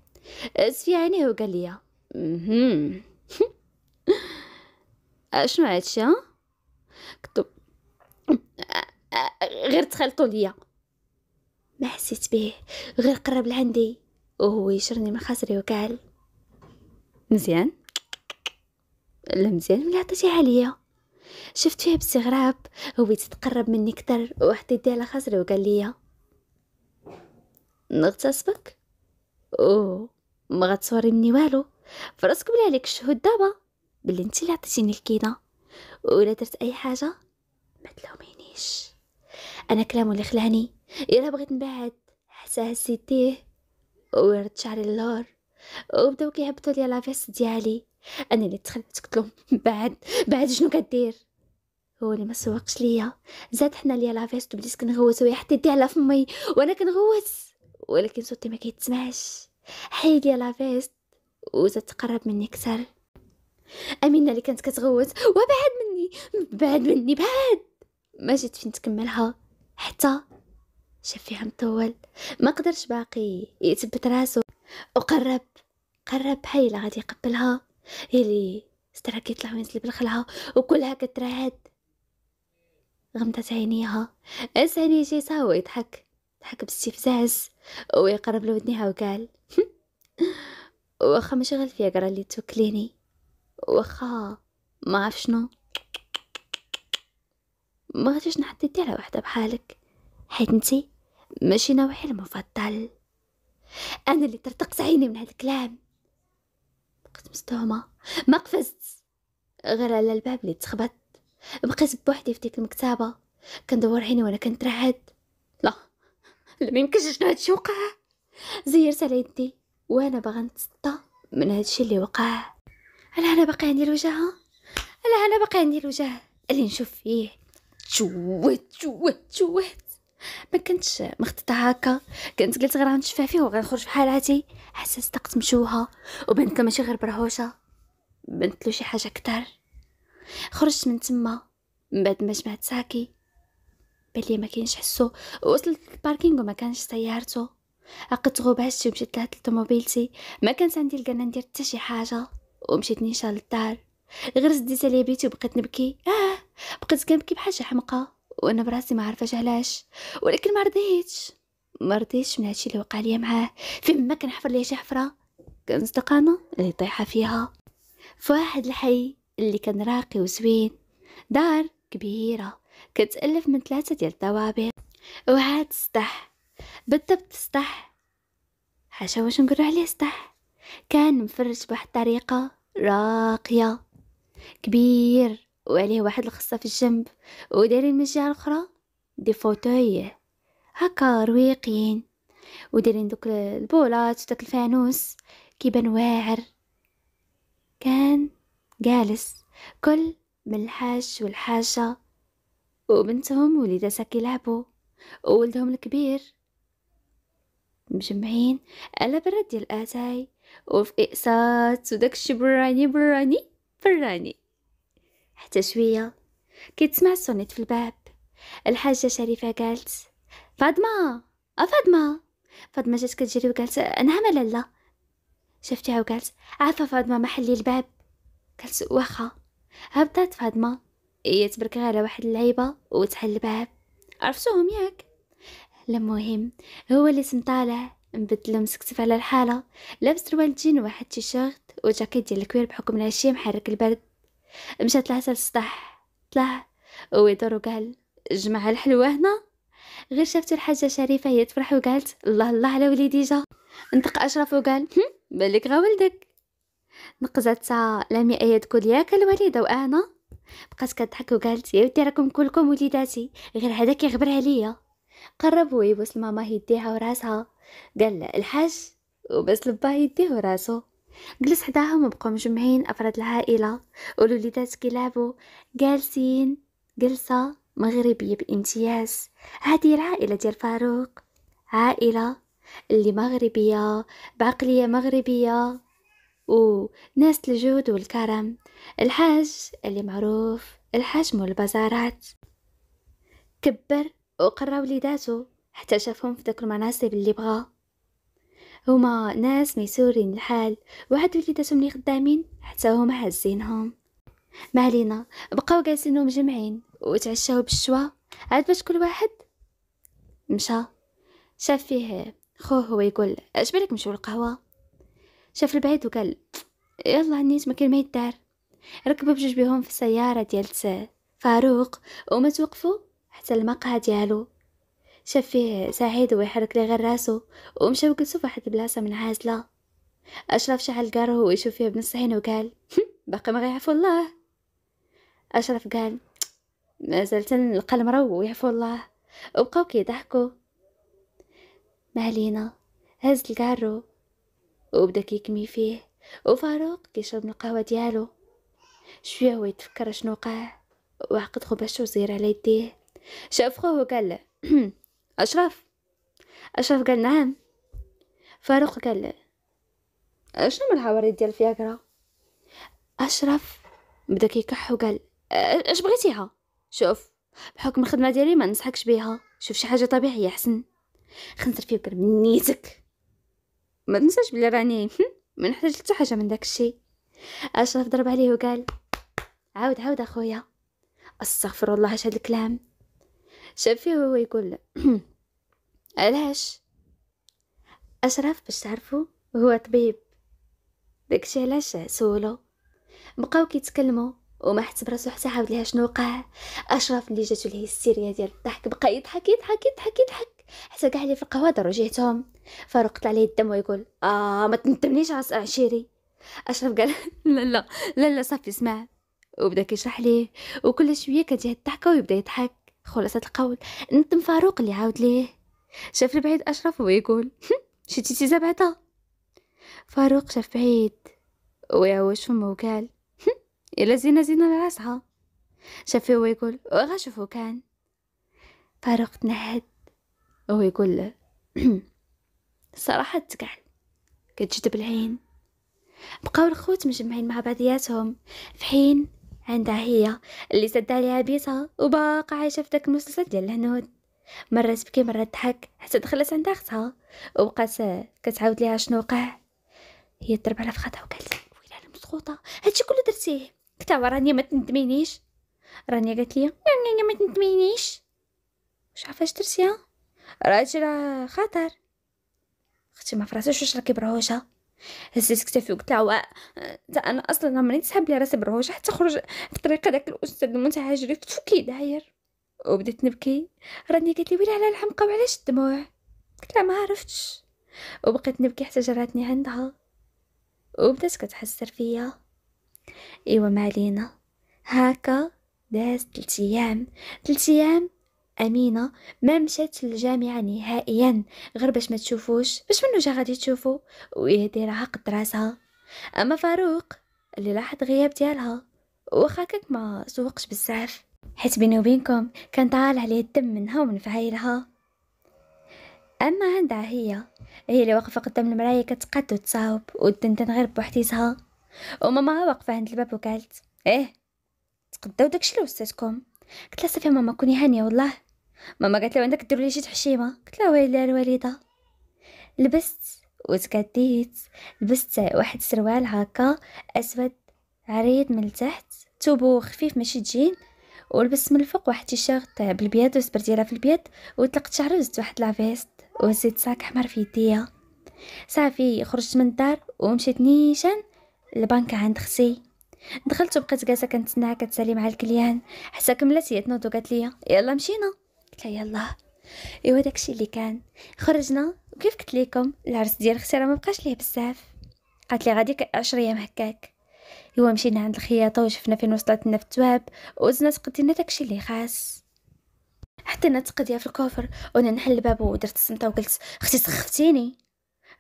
في عينيه وقال لي أمم. اشنو هادشي كنت غير تخلطوا ليا ما حسيت به غير قرب لعندي وهو يشرني من خاصري وكعل مزيان لا مزيان ملي عطيتيها ليا شفت فيها باستغراب هو يتقرب مني كتر وحط يدي على خاصري وقال لي نغتصبك او ما غتصوري مني والو فراسك بلا عليك الشهود دابا بلي انت اللي عطيتيني الكيده ولا درت اي حاجه ما تلومينيش انا كلامه اللي خلاني يلا بغيت نبعد حتى هسيتيه ورد شعري للور وبداو كيهبطوا لي لافيس ديالي انا اللي تخلت قلت لهم بعد بعد شنو كدير هو اللي ما سوقش ليا زاد حنا ليا لافيس وبديت كنغوت وهي حتى على فمي وانا كنغوت ولكن صوتي ما كيتسمعش حيد ليا لافيس وزاد تقرب مني اكثر امينه اللي كانت كتغوت وبعد من بعد مني بعد ما جات فين تكملها حتى شاف فيها مطول ما قدرش باقي يثبت راسو وقرب قرب هاي اللي غادي يقبلها هي اللي استراك يطلع وينزل بالخلعه وكلها كترعد غمضت عينيها شي جيتها يضحك ضحك باستفزاز ويقرب لودنيها وقال واخا مشغل فيا قرا اللي توكليني واخا ما عرف شنو ما غاديش نحط على وحده بحالك حيت نتي ماشي نوعي المفضل انا اللي ترتقص عيني من هاد الكلام بقيت مصدومه ما قفزت غير على الباب اللي تخبط بقيت بوحدي في ديك المكتبه كندور عيني وانا كنترعد لا لا ميمكنش شنو هادشي وقع زيرت على يدي وانا باغا نتسطى من هادشي اللي وقع هل انا باقي عندي الوجاهه لا انا باقي عندي الوجه اللي نشوف فيه تشوهت تشوهت تشوهت ما كنتش مخططه هكا كنت قلت غير غنشفع فيه وغنخرج في حالاتي حسست صدقت مشوهه وبنت ماشي غير برهوشه بنت له شي حاجه كتر خرجت من تما من بعد ما جمعت ساكي بلي ما كاينش حسو وصلت للباركينغ وما كانش سيارته عقدت غباشتي ومشيت لهاد لطوموبيلتي ما كانت عندي القنه ندير حتى شي حاجه ومشيت نيشان للدار غير زديت عليا بيتي وبقيت نبكي اه بقيت كنبكي بحال شي حمقه وانا براسي ما عارفاش علاش ولكن ما رضيتش ما رضيتش من هادشي اللي وقع ليا معاه فين ما كنحفر ليا شي حفره كان انا اللي طايحه فيها فواحد الحي اللي كان راقي وزوين دار كبيره كتالف من ثلاثه ديال الطوابق وهاد السطح بالضبط السطح حاشا واش نقولو عليه سطح كان مفرش بواحد الطريقه راقيه كبير وعليه واحد الخصة في الجنب ودارين من الجهة الأخرى دي فوتويه هكا رويقين ودارين دوك البولات وداك الفانوس كيبان واعر كان جالس كل من الحاج والحاجة وبنتهم وليداتها كيلعبوا وولدهم الكبير مجمعين على برد ديال اتاي وفي اقساط وداك الشي براني براني فراني حتى شوية تسمع صونيت في الباب الحاجة شريفة قالت فاطمة ا أه فاطمة فاطمة جات كتجري وقالت نعم لالا شفتها وقالت عافا فاطمة محلي الباب قالت واخا هبطت فاطمة هي تبرك على واحد اللعيبة وتحل الباب عرفتوهم ياك المهم هو اللي سمطالع مبدل مسكتف على الحالة لابس روال جين واحد تيشيرت وجاكيت ديال الكوير بحكم العشية محرك البرد مشات لعسل السطح طلع ويدور وقال جمع الحلوة هنا غير شافت الحاجة شريفة هي تفرح وقالت الله الله على وليدي جا نطق أشرف وقال بالك غا ولدك نقزت لمياء تقول ياك الوالدة وأنا بقات كضحك وقالت يا ودي راكم كلكم وليداتي غير هذا كيغبر عليا قرب ويبوس لماما يديها وراسها قال الحاج وبس لباه يديه وراسه جلس حداهم وبقوا مجمعين أفراد العائلة والوليدات كيلعبوا جالسين جلسة مغربية بامتياز هذه العائلة ديال فاروق عائلة اللي مغربية بعقلية مغربية وناس الجود والكرم الحاج اللي معروف الحجم والبزارات كبر وقرا وليداتو حتى شافهم في داك المناصب اللي بغاه هما ناس ميسورين الحال واحد وليداتهم اللي خدامين حتى هما حازينهم ما علينا بقاو جالسين ومجمعين وتعشاو بالشوا عاد باش كل واحد مشى شاف فيه خوه هو يقول اش بالك نمشيو القهوه شاف البعيد وقال يلا نيت ما كان ما يدار ركبوا بجوج بهم في السياره ديال فاروق وما توقفوا حتى المقهى ديالو شاف فيه سعيد ويحرك لي غير راسه ومشى وجلسوا في واحد البلاصة عازلة أشرف شعل قاره ويشوف فيه بنص عينه وقال باقي ما يعفو الله أشرف قال ما زلت القلم المرو ويعفو الله وبقاو كيضحكوا ما علينا هز القارو وبدا كيكمي فيه وفاروق كيشرب من القهوة ديالو شوية هو يتفكر شنو وقع وعقد باش وزير على يديه شاف خوه وقال له أشرف أشرف قال نعم فاروق قال شنو من الحواري ديال فياكرا أشرف بدا كيكح وقال اش بغيتيها شوف بحكم الخدمه ديالي ما ننصحكش بيها شوف شي حاجه طبيعيه حسن خنزر فيه من نيتك ما تنساش بلي راني ما نحتاج حتى حاجه من داك الشيء اشرف ضرب عليه وقال عاود عاود اخويا استغفر الله اش هاد الكلام شاف فيه هو يقول علاش أشرف باش تعرفوا هو طبيب داكشي علاش سولو بقاو كيتكلموا وما حس براسو حتى عاود ليها شنو وقع اشرف اللي جاتو السيريا ديال الضحك بقى يضحك يضحك يضحك يضحك حتى كاع اللي في القهوه داروا جهتهم فاروق طلع ليه الدم ويقول اه ما تندمنيش عشيري آه، اشرف قال لا لا لا لا صافي اسمع وبدا كيشرح ليه وكل شويه كتجي الضحكه ويبدا يضحك خلاصة القول ندم فاروق اللي عاود ليه شاف البعيد أشرف ويقول شتي تيزا بعدا فاروق شاف بعيد ويعوج فمه وقال إلا زينة زينة لراسها فيه ويقول شوفو كان فاروق تنهد ويقول له صراحة تقعد كتجد العين بقاو الخوت مجمعين مع بعضياتهم في حين عندها هي اللي سد عليها بيتها وباقا عايشة في داك المسلسل ديال الهنود مرة تبكي مرة تضحك حتى دخلت عند اختها وبقات كتعاود ليها شنو وقع هي ضرب على فخاتها وقالت ويلا انا مسخوطه هادشي كله درتيه كنت رانيا ما تندمينيش رانيا قالت لي رانيا ما تندمينيش واش عرفاش درتيها راه راه خطر اختي ما فراسش واش راكي برهوشه هزيت كتافي وقلت لها تا انا اصلا عمري تسحب لي راسي بالروجه حتى خرج في طريقه داك الاستاذ المتهاجر قلت فكي داير وبدات نبكي راني قالت لي ويلي على الحمقى وعلاش الدموع قلت لها ما عرفتش وبقيت نبكي حتى جراتني عندها وبدات كتحسر فيا ايوا ما علينا هاكا دازت ثلاث ايام ثلاث ايام امينه ما مشات للجامعه نهائيا غير باش ما تشوفوش باش منو جا غادي تشوفو وهي دايرها قد راسها اما فاروق اللي لاحظ غياب ديالها واخا ما سوقش بزاف حيت بيني وبينكم كان طالع عليه الدم منها ومن فعيلها اما عندها هي هي اللي واقفه قدام المرايه كتقد وتصاوب وتنتن غير بوحديتها وماما واقفه عند الباب وقالت ايه تقداو داكشي لوستاتكم قلت لها صافي ماما كوني هانيه والله ماما قالت له عندك دير لي شي تحشيمه قلت لها ويلي الوالده لبست وتكديت لبست واحد سروال هكا اسود عريض من التحت ثوبو خفيف ماشي جين ولبست من الفوق واحد تيشيرت بالبيض وسبرت ديالها في البيض وطلقت شعري وزدت واحد لافيست وزيت ساك احمر في يديا صافي خرجت من الدار ومشيت نيشان البنك عند خسي دخلت وبقيت جالسه كنتسناها كتسالي مع الكليان حتى كملت هي تنوض وقالت لي يلا مشينا يلا ايوا داكشي اللي كان خرجنا وكيف قلت لكم العرس ديال اختي راه ما بقاش ليه بزاف قالت لي غادي 10 ايام هكاك ايوا مشينا عند الخياطه وشفنا فين وصلتنا في التواب وزنا تقدينا داكشي اللي خاص حتى انا تقديه في الكوفر وانا نحل الباب ودرت السمطه وقلت اختي سخفتيني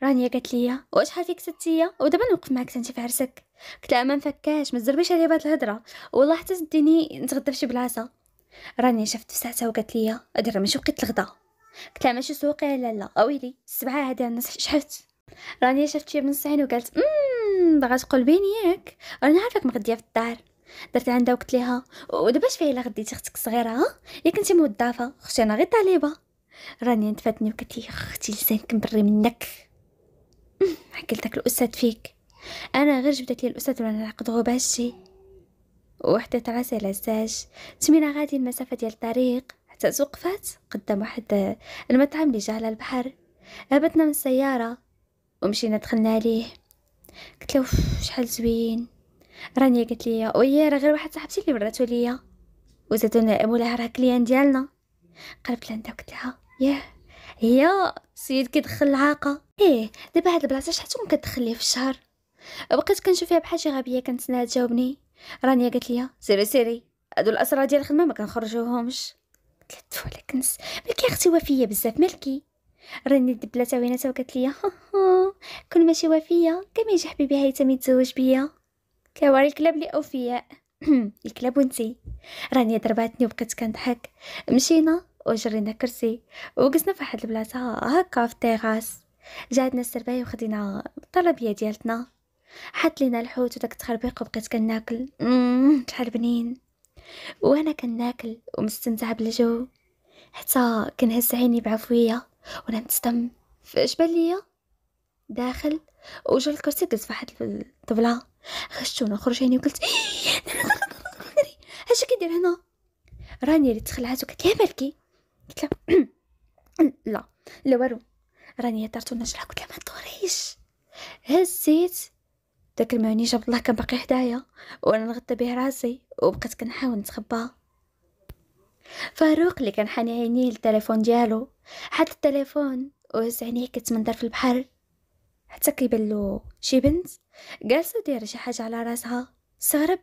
رانيا قالت لي وشحال فيك ستية ودابا نوقف معاك تنتي في عرسك قلت لها ما نفكاش ما تزربيش عليا بهاد الهضره والله حتى تديني نتغدى في شي بلاصه راني شفت في ساعتها وقالت لي ادير ماشي وقت الغدا قلت لها ماشي سوقي لا لا اويلي السبعه هذه انا شحت راني شفت شي من سعين وقالت امم باغا تقول بين ياك انا عارفك مغديه في الدار درت عندها وقلت ليها ودابا اش فيها الا غديتي اختك الصغيره ها يا كنتي موظفه اختي انا غير طالبه راني نتفاتني وقالت لي اختي لسانك مبري منك حكيت لك الاستاذ فيك انا غير جبدت لي الاستاذ وانا نعقد غباشي وحدة عسل عساش تمينا غادي المسافة ديال الطريق حتى توقفات قدام واحد المطعم اللي جا على البحر هبطنا من السيارة ومشينا دخلنا عليه قلت له شحال زوين رانيا قلت لي ويا راه غير واحد صاحبتي اللي وراتو ليا وزادو مولاها راه كليان ديالنا قربت لعندها قلت لها ياه هي سيد كيدخل العاقه ايه دابا هاد البلاصه شحال تكون كتدخل ليه في الشهر بقيت كنشوف فيها بحال شي غبيه كنتسناها تجاوبني رانيا قالت لي سيري سيري هادو الاسرى ديال الخدمه ما كنخرجوهمش قلت لها تفو لك نس ملكي اختي وفيه بزاف ملكي راني دبلات ويناتها وقالت لي كون ماشي وفيه كما يجي حبيبي هيثم يتزوج بيا كواري الكلاب لي اوفياء الكلاب ونتي رانيا ضرباتني وبقيت كنضحك مشينا وجرينا كرسي وجلسنا فواحد البلاصه هكا في التيغاس جاتنا السربايه وخدينا الطلبيه ديالتنا حط لينا الحوت وداك التخربيق وبقيت كناكل شحال بنين وانا كناكل ومستمتع بالجو حتى كنهز عيني بعفويه وانا نتصدم فاش بان ليا داخل وجا الكرسي قلت فواحد الطبله خشت ونخرج عيني وقلت إيه، اش كيدير هنا راني اللي تخلعت وقلت لها مالكي قلت لها لا لا والو راني طرت ونجحها قلت لها ما تدوريش هزيت داك المعني جاب الله كان باقي حدايا وانا نغطى به راسي وبقيت كنحاول نتخبى فاروق اللي كان حاني عينيه للتليفون ديالو حط التليفون وهز عينيه كتمنظر في البحر حتى كيبان له شي بنت جالسه دايره شي حاجه على راسها استغرب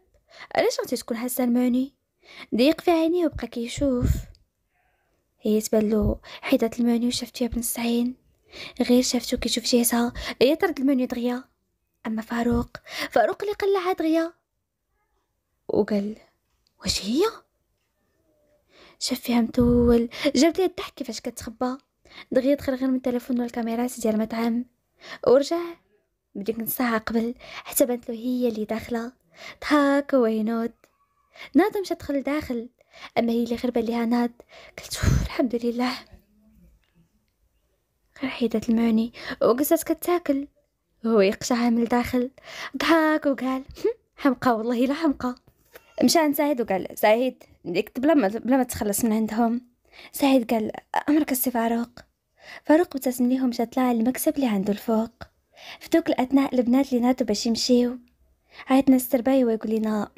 علاش غادي تكون حاسه المعني ضيق في عينيه وبقى كيشوف هي تبان له حيدات المعني وشافتيها بنص عين غير شافتو كيشوف جهتها هي طرد المعني دغيا أما فاروق فاروق اللي قلع دغيا وقال واش هي شاف فيها متول جابت ليها الضحك كيفاش كتخبى دغيا دخل غير من التلفون والكاميرات ديال المطعم ورجع بديك نص ساعه قبل حتى بانت له هي اللي داخله ضحك وينوت ناض مشات دخل لداخل اما هي اللي غربه ليها ناض قلت الحمد لله غير حيدات المعني وجلست كتاكل هو يقشعها من الداخل ضحك وقال حمقى والله لا حمقى مشى عند سعيد وقال سعيد ديك بلا ما بلا ما تخلص من عندهم سعيد قال امرك السي فاروق فاروق ابتسم ليهم مشى طلع المكسب اللي عنده الفوق فتوك الاثناء البنات اللي نادوا باش يمشيو عيطنا السرباي ويقول لنا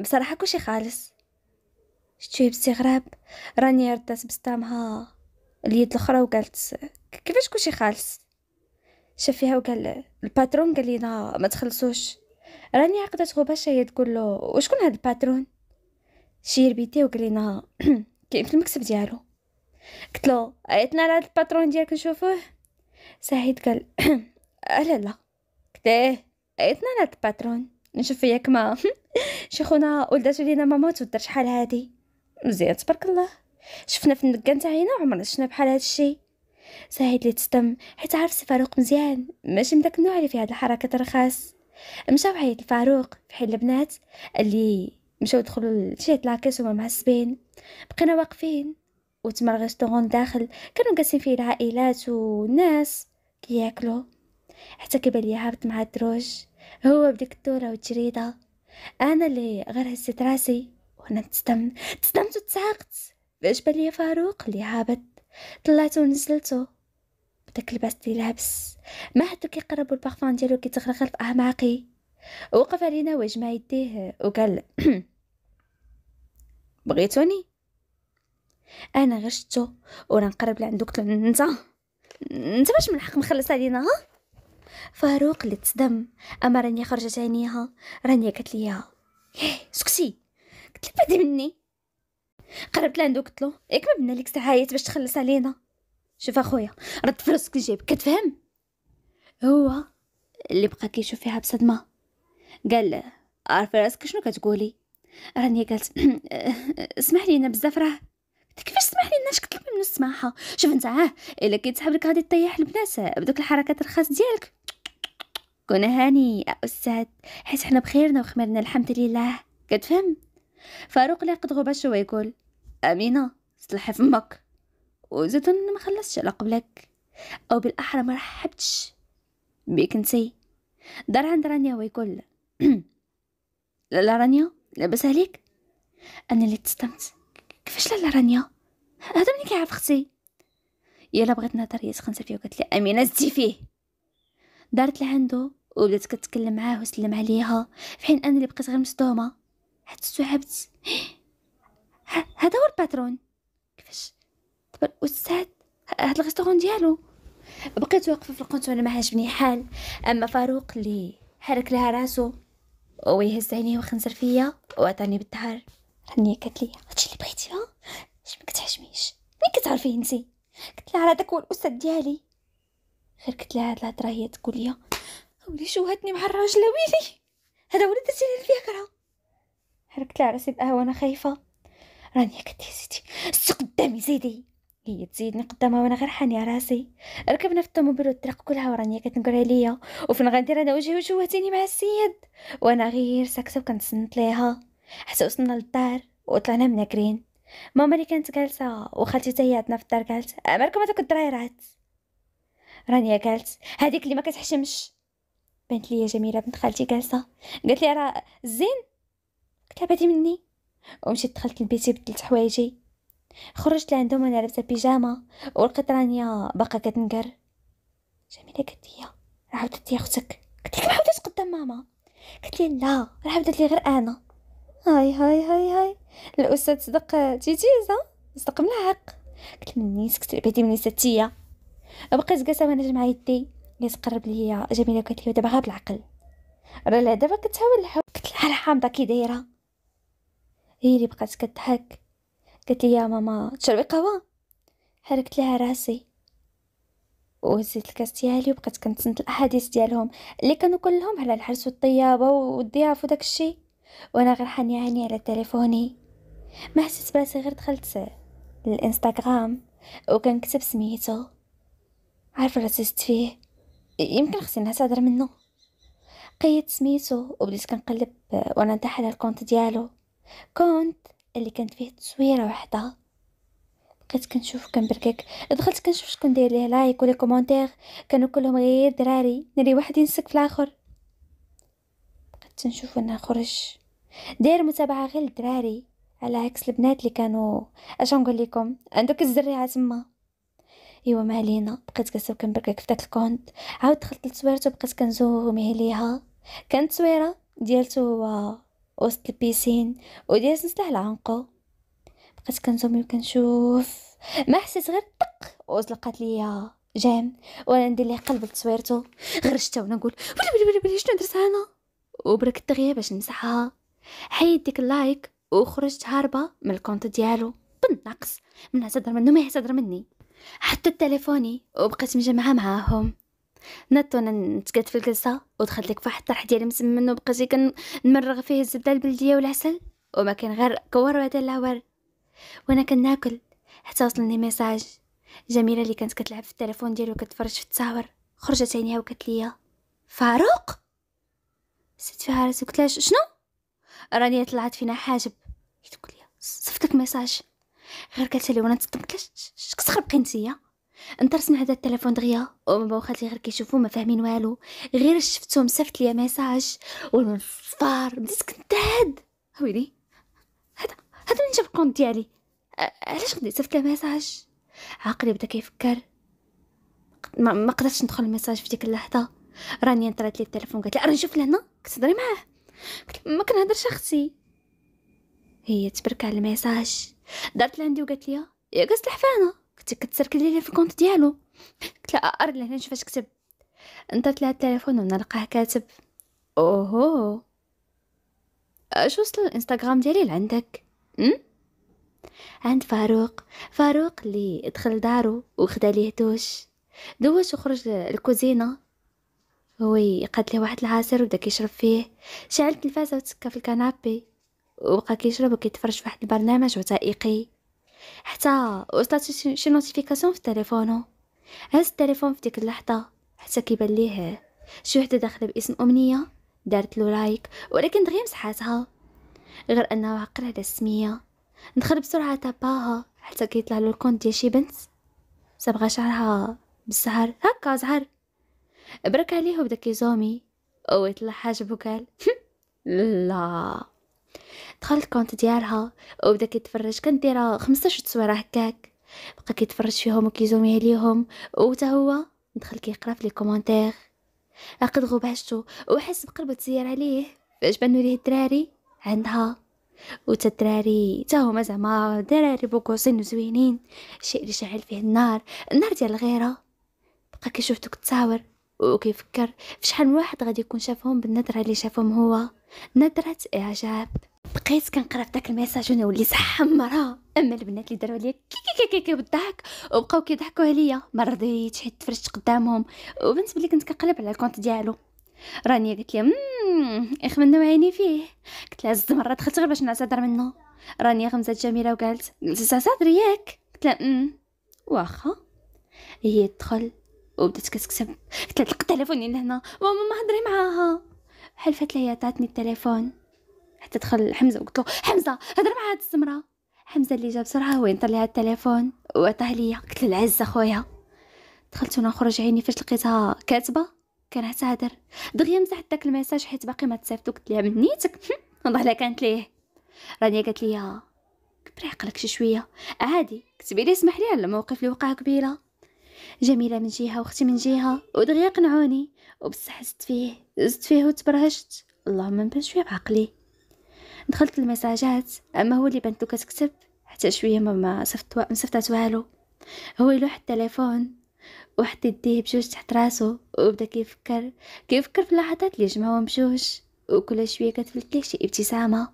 بصراحه كلشي خالص شتوي باستغراب راني ردت بستامها اليد الاخرى وقالت كيفاش كلشي خالص شاف فيها وقال الباترون قال لينا ما تخلصوش راني عقدت باش هي تقول له وشكون هاد الباترون شير بيتي وقال لينا كاين في المكتب ديالو قلت له عيطنا على هاد الباترون ديالك نشوفوه سعيد قال أه، لا لا قلت ايه عيطنا على هاد الباترون نشوف ياك ما شي خونا ولداتو لينا ماما تودر شحال هادي مزيان تبارك الله شفنا في النكه تاعينا عمرنا شفنا بحال هادشي ساعد لي تستم حيت عارف سي فاروق مزيان ماشي من داك النوع اللي فيه هاد الحركات الرخاص مشاو عيط الفاروق في حي البنات اللي مشاو دخلوا لشي لاكيس وما معصبين بقينا واقفين وتما الريستورون داخل كانوا جالسين فيه العائلات والناس كياكلوا حتى كيبان لي هابط مع الدروج هو بديك الدوره والتجريده انا اللي غير هزيت راسي وانا تستم تستمت وتساقت باش بان لي فاروق اللي هابط طلعته ونزلته بداك الباس اللي لابس ما حتى كيقرب البارفان ديالو كيتغرغر في اعماقي وقف علينا وجمع يديه وقال بغيتوني انا غير شتو ورا نقرب لعندو قلت انت انت باش من الحق مخلص علينا ها فاروق اللي تصدم اما راني خرجت عينيها راني قالت لي إيه، سكتي قلت لها بعدي مني قربت لعندو قلت له ياك ما بنالك ليك ساعات باش تخلص علينا شوف اخويا رد فلوسك الجيب لجيبك كتفهم هو اللي بقى كيشوف فيها بصدمه قال عارفه راسك شنو كتقولي راني قالت أه، اسمح لينا بزاف راه كيفاش سمح لينا اش كتطلب منو السماحه شوف انت عاه الا كيتسحب لك غادي طيح البنات بدوك الحركات الخاص ديالك كون هاني استاذ حيت حنا بخيرنا وخمرنا الحمد لله كتفهم فاروق لا قد غبا شو يقول أمينة صلحي فمك وزيت ما خلصتش على قبلك أو بالأحرى ما رحبتش بيك نسي دار عند رانيا ويكل لالا رانيا لاباس عليك أنا اللي تستمت كيفاش لالا رانيا هذا مني كيعرف اختي يلا بغيت نهضر هي سخنت فيه وقالت لي امينه زدي فيه دارت لعندو وبدات كتكلم معاه وسلم عليها في حين انا اللي بقيت غير مصدومه حتى استوعبت هذا هو الباترون كيفاش دابا الاستاذ هاد الغيستورون ديالو بقيت واقفه في القنت وانا ما عاجبني حال اما فاروق اللي حرك لها راسو ويهز عينيه وخنزر فيا وعطاني بالدهر راني قالت لي هادشي اللي بغيتي ها اش ما كتعجبنيش مين كتعرفيه نتي قلت لها راه داك هو الاستاذ ديالي غير قلت لها هاد الهضره هي تقول لي ولي شوهتني مع الراجل ويلي هذا ولد اللي فيها كره حركت لها راسي بقهوه وانا خايفه راني هكا زيدي السوق قدامي زيدي هي تزيدني قدامها وانا غير حاني راسي ركبنا في الطوموبيل والطريق كلها وراني كتنقر عليا وفين غندير انا وجهي تاني مع السيد وانا غير ساكته وكنتسنت ليها حتى وصلنا للدار وطلعنا مناكرين ماما اللي كانت جالسه وخالتي حتى عندنا في الدار قالت مالكم هذوك الدرايرات رانيا قالت هذيك اللي ما كتحشمش بانت ليا جميله بنت خالتي جالسه قالت لي راه زين قلت لها مني ومشيت دخلت لبيتي بدلت حوايجي خرجت لعندهم انا لابسه بيجامه ولقيت رانيا باقا كتنكر جميله قالت لي راه عاودت لي اختك قلت لك ما عاودتش قدام ماما قالت لي لا راه عاودت لي غير انا هاي هاي هاي هاي الاستاذ صدق تيتيزا صدق ملاحق قلت مني سكت بعدي مني ستيا بقيت جالسه وانا جمع يدي تقرب ليا جميله قالت لي دابا غير بالعقل راه لا دابا كتحاول الحب قلت لها الحامضه كي دايره هي اللي بقات كتضحك قالت لي يا ماما تشربي قهوه حركت لها راسي وهزيت الكاس ديالي وبقيت كنتسنت الاحاديث ديالهم اللي كانوا كلهم على الحرس والطيابه والضياف وداك الشيء وانا غير حانيه عيني على تليفوني ما حسيت براسي غير دخلت للانستغرام وكنكتب سميتو عارفه راسي فيه يمكن خصني نعتذر تعذر منه قيدت سميتو وبديت كنقلب وانا نتاح على الكونت ديالو كونت اللي كانت فيه تصويره وحده بقيت كنشوف كنبركك دخلت كنشوف شكون داير ليه لايك ولي كومونتير كانوا كلهم غير دراري ناري واحد ينسك في الاخر بقيت نشوف انا خرج داير متابعه غير الدراري على عكس البنات اللي كانوا اش نقول لكم عندك الزريعه تما ايوا ما علينا بقيت كنسوق كنبركك في داك الكونت عاود دخلت لتصويرته بقيت كنزوم عليها كانت تصويره ديالته هو وسط البيسين وديز نسلح العنقو بقيت كنزومي وكنشوف ما حسيت غير طق وزلقات ليا جام وانا ندير ليه قلب لتصويرته غرشتها وانا نقول بلي بلي بلي شنو درت انا وبرك الدغيا باش نمسحها حيد ديك اللايك وخرجت هاربه من الكونت ديالو بالنقص من هزر منه ما يهزر مني حتى التليفوني وبقيت مجمعه معاهم نط وانا نتقد في الجلسة ودخلت لك فواحد الطرح ديالي مسمن وبقيتي كنمرغ فيه الزبدة البلدية والعسل وما كان غير كور وهذا العور وانا كناكل حتى وصلني ميساج جميلة اللي كانت كتلعب في التليفون ديالو وكتفرج في التصاور خرجت عينيها وقالت لي فاروق سيت فيها راسي قلت لها شنو راني طلعت فينا حاجب قلت لي صفت لك ميساج غير قالت لي وانا نتصدم قلت لها شكسخر بقينتي نترسم هذا التلفون دغيا وما وخالتي غير كيشوفو ما فاهمين والو غير شفتهم صيفط ليا ميساج ومن الصفار بديت كنتعاد ويلي هذا هذا من جاب الكونت ديالي علاش غادي صيفط ليا ميساج عقلي بدا كيفكر ما, ما قدرتش ندخل الميساج في ديك اللحظه راني طلعت لي التليفون قالت لي راني نشوف لهنا كتهضري معاه قلت ما كنهضر شخصي هي تبرك على الميساج دارت لعندي وقالت لي يا قص الحفانه كنت كتسركل لي في الكونت ديالو قلت لها آه، ار لهنا نشوف اش كتب نطرت لها التليفون ونلقاه كاتب اوهو اش وصل الانستغرام ديالي لعندك م? عند فاروق فاروق اللي دخل دارو وخدا ليه دوش دوش وخرج الكوزينه هو قاد ليه واحد العصير وبدا كيشرب فيه شعل التلفازه وتسكى في الكنابي وبقى كيشرب وكيتفرج في واحد البرنامج وثائقي حتى وصلت شي نوتيفيكاسيون في تليفونو هز التليفون في ديك اللحظه حتى كيبان ليه شي وحده داخله باسم امنيه دارت له لايك ولكن دغيا مسحاتها غير انه عقل على السميه دخل بسرعه تباها حتى كيطلع له الكونت ديال شي بنت صبغه شعرها بالزهر هكا زهر برك عليه وبدا كيزومي يطلع حاج بوكال لا دخل الكونت ديالها وبدا كيتفرج كان دايره 15 تصويره هكاك بقى كيتفرج فيهم وكيزومي عليهم وتا هو دخل كيقرا في لي كومونتير عقد غبشتو وحس بقلبه تسير عليه فاش بانو ليه الدراري عندها وتا الدراري تا هما زعما دراري بوكوسين وزوينين الشيء اللي شعل فيه النار النار ديال الغيره بقى كيشوف دوك التصاور وكيفكر في شحال من واحد غادي يكون شافهم بالنظره اللي شافهم هو نظره اعجاب بقيت كنقرا في داك الميساج وانا وليت حمره اما البنات اللي داروا ليا كي كي كي كي بالضحك وبقاو كيضحكوا عليا ما رضيتش حيت تفرجت قدامهم وبنت بلي كنت كنقلب على الكونت ديالو رانيا قالت لي اخ منه عيني فيه قلت لها زد مره دخلت غير باش نعتذر منه رانيا غمزات جميله وقالت تعتذر ياك قلت لها واخا هي تدخل وبدات كتكتب قلت لها التليفون لهنا ماما ما هضري معاها حلفت لي عطاتني التليفون حتى دخل حمزه وقلت له حمزه هضر مع هاد السمره حمزه اللي جا بسرعه وين طلع التليفون وعطاه ليا قلت له العز اخويا دخلت وانا خرج عيني فاش لقيتها كاتبه كان حتى دغيا مسحت داك الميساج حيت باقي ما تصيفطو قلت ليها من نيتك والله الا كانت ليه رانيا قالت ليا كبري عقلك شي شويه عادي كتبي لي اسمح لي على الموقف اللي وقع قبيله جميله من جهه واختي من جهه ودغيا قنعوني وبصح زدت فيه زدت فيه وتبرهشت اللهم نبان شويه بعقلي دخلت المساجات اما هو اللي بنتو كتكتب حتى شويه ما صفت ما صفتات والو هو يلوح التليفون وحط يديه بجوج تحت راسو وبدا كيفكر كيفكر في اللحظات اللي جمعهم بجوج وكل شويه كتفلت ليه شي ابتسامه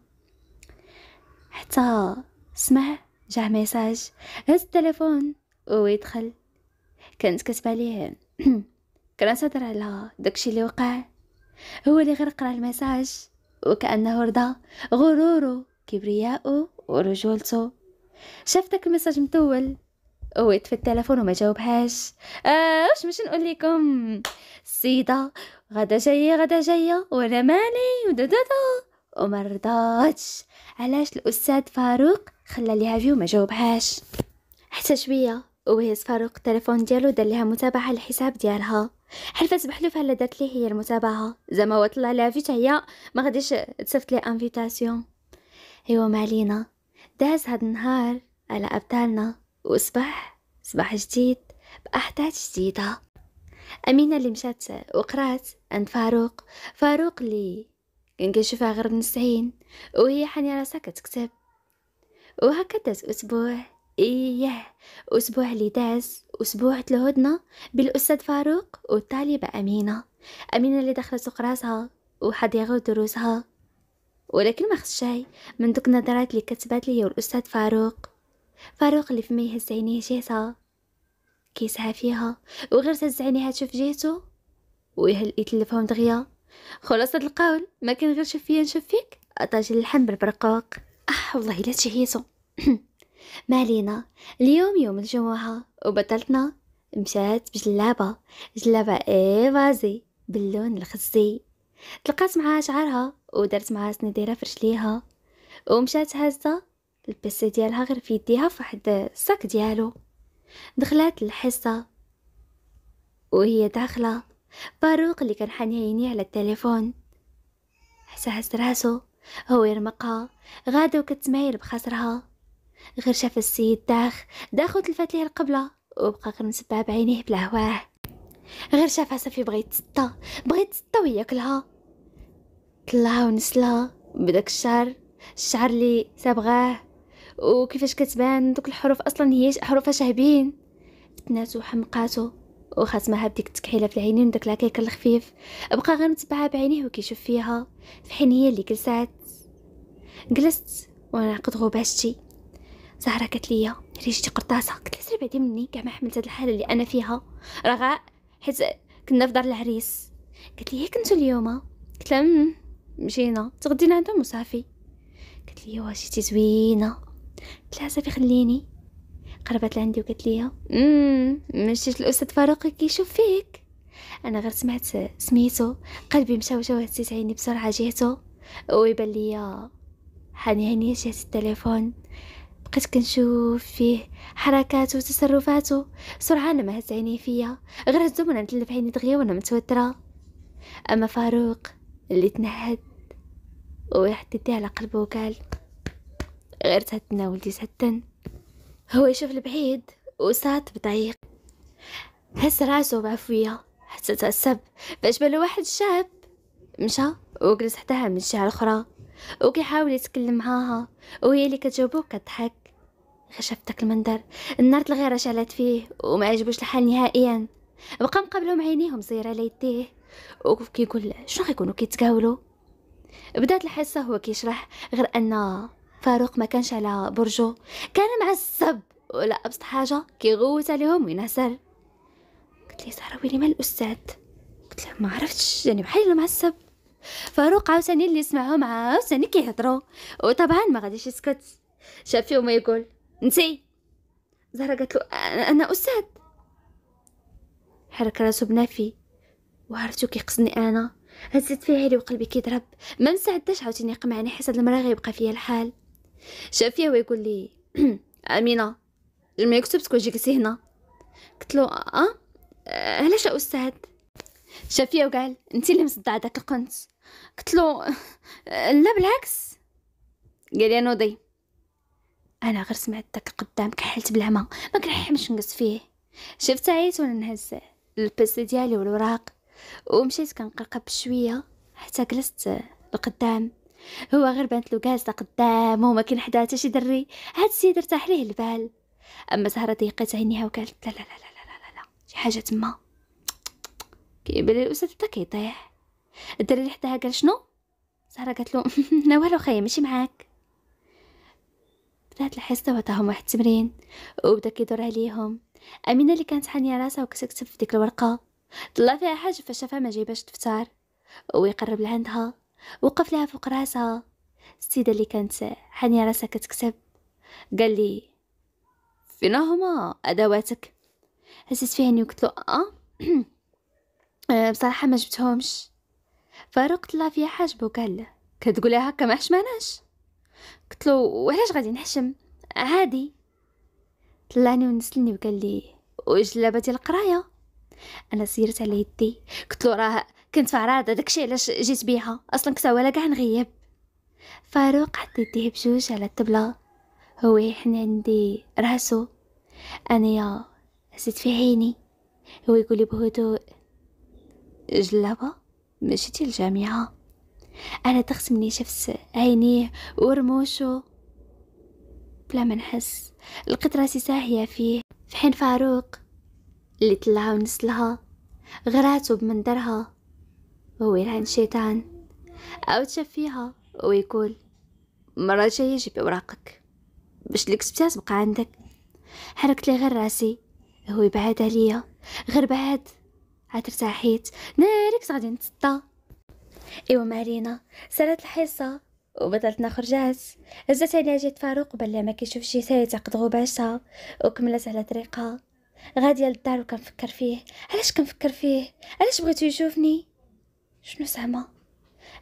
حتى سمع جا ميساج هز التليفون ويدخل كانت كتب ليه كانت صدر على داكشي اللي وقع هو اللي غير قرا الميساج وكأنه رضا غروره كبرياءه ورجولته شفتك المساج مطول وقت في التلفون وما جاوبهاش آه واش باش نقول لكم السيدة غدا جاية غدا جاية وانا مالي ودودو وما رضاتش علاش الاستاذ فاروق خلى ليها فيو ما جاوبهاش حتى شويه وهيز فاروق التليفون ديالو دار ليها متابعه الحساب ديالها حلفت بحلفها اللي دارت ليه هي المتابعه زعما وطلع طلع لها فيت هي ما غاديش تصيفط ليه انفيتاسيون ايوا مالينا داز هاد النهار على ابدالنا وصباح صباح جديد باحداث جديده امينه اللي مشات وقرات عند فاروق فاروق اللي كان كيشوفها غير نسعين وهي حني راسها كتكتب وهكا داز اسبوع إيه أسبوع اللي داز أسبوع تلهدنا بالأستاذ فاروق والطالبة أمينة أمينة اللي دخلت سوق راسها وحضيغة دروسها ولكن ما خص شي من دوك النظرات اللي كتبات ليا والأستاذ فاروق فاروق اللي فما يهز عينيه جهتها كيسعى فيها وغير تهز عينيها تشوف جهتو ويهل يتلفهم دغيا خلاصة القول ما كان غير شوف فيا نشوف فيك أطاجل اللحم بالبرقوق أح أه والله لا تشهيتو مالينا اليوم يوم الجمعة وبطلتنا مشات بجلابة جلابة ايفازي باللون الخزي تلقات معها شعرها ودرت معها سنديرة فرشليها ومشات هزة البيسي ديالها غير في يديها فواحد الصاك ديالو دخلات الحصة وهي داخلة باروق اللي كان حاني عيني على التليفون حتى حس راسو هو يرمقها غادا وكتمايل بخسرها غير شاف السيد داخ داخ تلفات ليه القبلة وبقى غير مسبع بعينيه بلهواه غير شافها صافي بغيت تسطى بغيت تسطى وياكلها طلعها ونسلها بداك الشعر الشعر اللي صابغاه وكيفاش كتبان دوك الحروف اصلا هي حروفها شهبين بتناتو وحمقاتو وخاتمها بديك التكحيله في العينين وداك لاكيك الخفيف بقى غير متبعها بعينيه وكيشوف فيها في حين هي اللي جلسات جلست وانا عقد غبشتي زهرة قالت لي ريشتي قرطاسة قلت لها سير بعدي مني كاع ما حملت هاد الحالة اللي أنا فيها رغاء حيت كنا في دار العريس قالت لي كنتو اليوم قلت لها مشينا تغدينا عندهم وصافي قالت لي واش جيتي زوينة قلت لها صافي خليني قربت لعندي وقالت لي امم مشيت الاستاذ فاروق كيشوف فيك انا غير سمعت سميتو قلبي مشى وجا وهزيت عيني بسرعه جيتو ويبان لي حاني هنيه جات التليفون بقيت كنشوف فيه حركاته وتصرفاته سرعان ما هز عينيه فيا غير هزو وانا نتلف عيني دغيا وانا متوتره اما فاروق اللي تنهد وراحت يديه على قلبه وقال غير تهدنا ولدي تهدن هو يشوف البعيد وسات بطريق هز راسه بعفوية حتى تعصب فاش بالو واحد شاب مشى وجلس حداها من الجهة الأخرى وكيحاول يتكلم معاها وهي اللي كتجاوبو وكتضحك شاف داك المنظر النار الغيرة شعلت فيه وما عجبوش الحال نهائيا بقى مقابلهم عينيهم صغيره على يديه وكيقول شنو غيكونوا كيتقاولوا بدات الحصه هو كيشرح غير ان فاروق ما كانش على برجو كان معصب ولا ابسط حاجه كيغوت عليهم وينهسر قلت لي ساره ويلي مال الاستاذ قلت له ما عرفتش يعني بحال معصب فاروق عاوتاني اللي يسمعهم عاوتاني كيهضروا وطبعا ما غاديش يسكت شاف فيهم يقول نسي زهرة قالت له انا استاذ حرك راسو بنافي وعرفتو كيقصدني انا هزت فيه عيني وقلبي كيضرب ما مساعدتش عاوتاني يقمعني حيت هاد المرا غيبقى فيا الحال شاف فيها ويقول لي امينه الملك تكون وجيكسي هنا قلت له اه علاش أه؟ أه؟ يا استاذ شاف فيا وقال انت اللي مصدعه داك القنت قلت له لا بالعكس قال لي نوضي انا غير سمعت داك القدام كحلت بلا ما ما كنحمش نقص فيه شفت عيت وانا نهز البيسي ديالي والوراق ومشيت كنقرقب بشويه حتى جلست القدام هو غير بانت له جالسه قدام وما كاين حدا حتى شي دري هاد السيد ارتاح ليه البال اما سهره ضيقت عينيها وقالت لا لا لا لا لا لا, شي حاجه تما كيبان الاستاذ بدا كيطيح الدراري حداها قال شنو زهره قالت له لا والو خايه ماشي معاك بدات الحصه وعطاهم واحد التمرين وبدا كيدور عليهم امينه اللي كانت حانيه راسها وكتكتب في ديك الورقه طلع فيها حاجه فشافها ما جايباش تفتار ويقرب لعندها وقف لها فوق راسها السيده اللي كانت حانيه راسها كتكتب قال لي فينا هما ادواتك حسيت فيها اني قلت له اه, آه، بصراحه ما جبتهمش فاروق طلع في حاجب وقال له كتقول هكا ما حشماناش قلت له وعلاش غادي نحشم عادي طلعني ونسلني وقال لي لاباتي القرايه انا سيرت على يدي قلت له راه كنت عراضه داكشي علاش جيت بيها اصلا كنت ولا كاع نغيب فاروق حط يديه بجوج على الطبله هو يحن عندي راسو يا حسيت في عيني هو يقولي بهدوء جلابه مشيتي للجامعة أنا دخت شفت عينيه ورموشو بلا ما نحس لقيت راسي ساهية فيه في حين فاروق اللي طلعها ونسلها غراتو بمنظرها هو يلعن شيطان أو تشف فيها ويقول مرة جاية جيب أوراقك باش ليك سبتها تبقى عندك حركت لي غير راسي هو يبعد عليا غير بعد ترتاحيت ناريكس غادي نتسطى ايوا مارينا سالات الحصه وبطلتنا خرجات هزات عليها جيت فاروق بلا ما كيشوف شي ساي يعتقد غباشه وكملت على طريقها غادية للدار وكنفكر فيه علاش كنفكر فيه علاش بغيتو يشوفني شنو زعما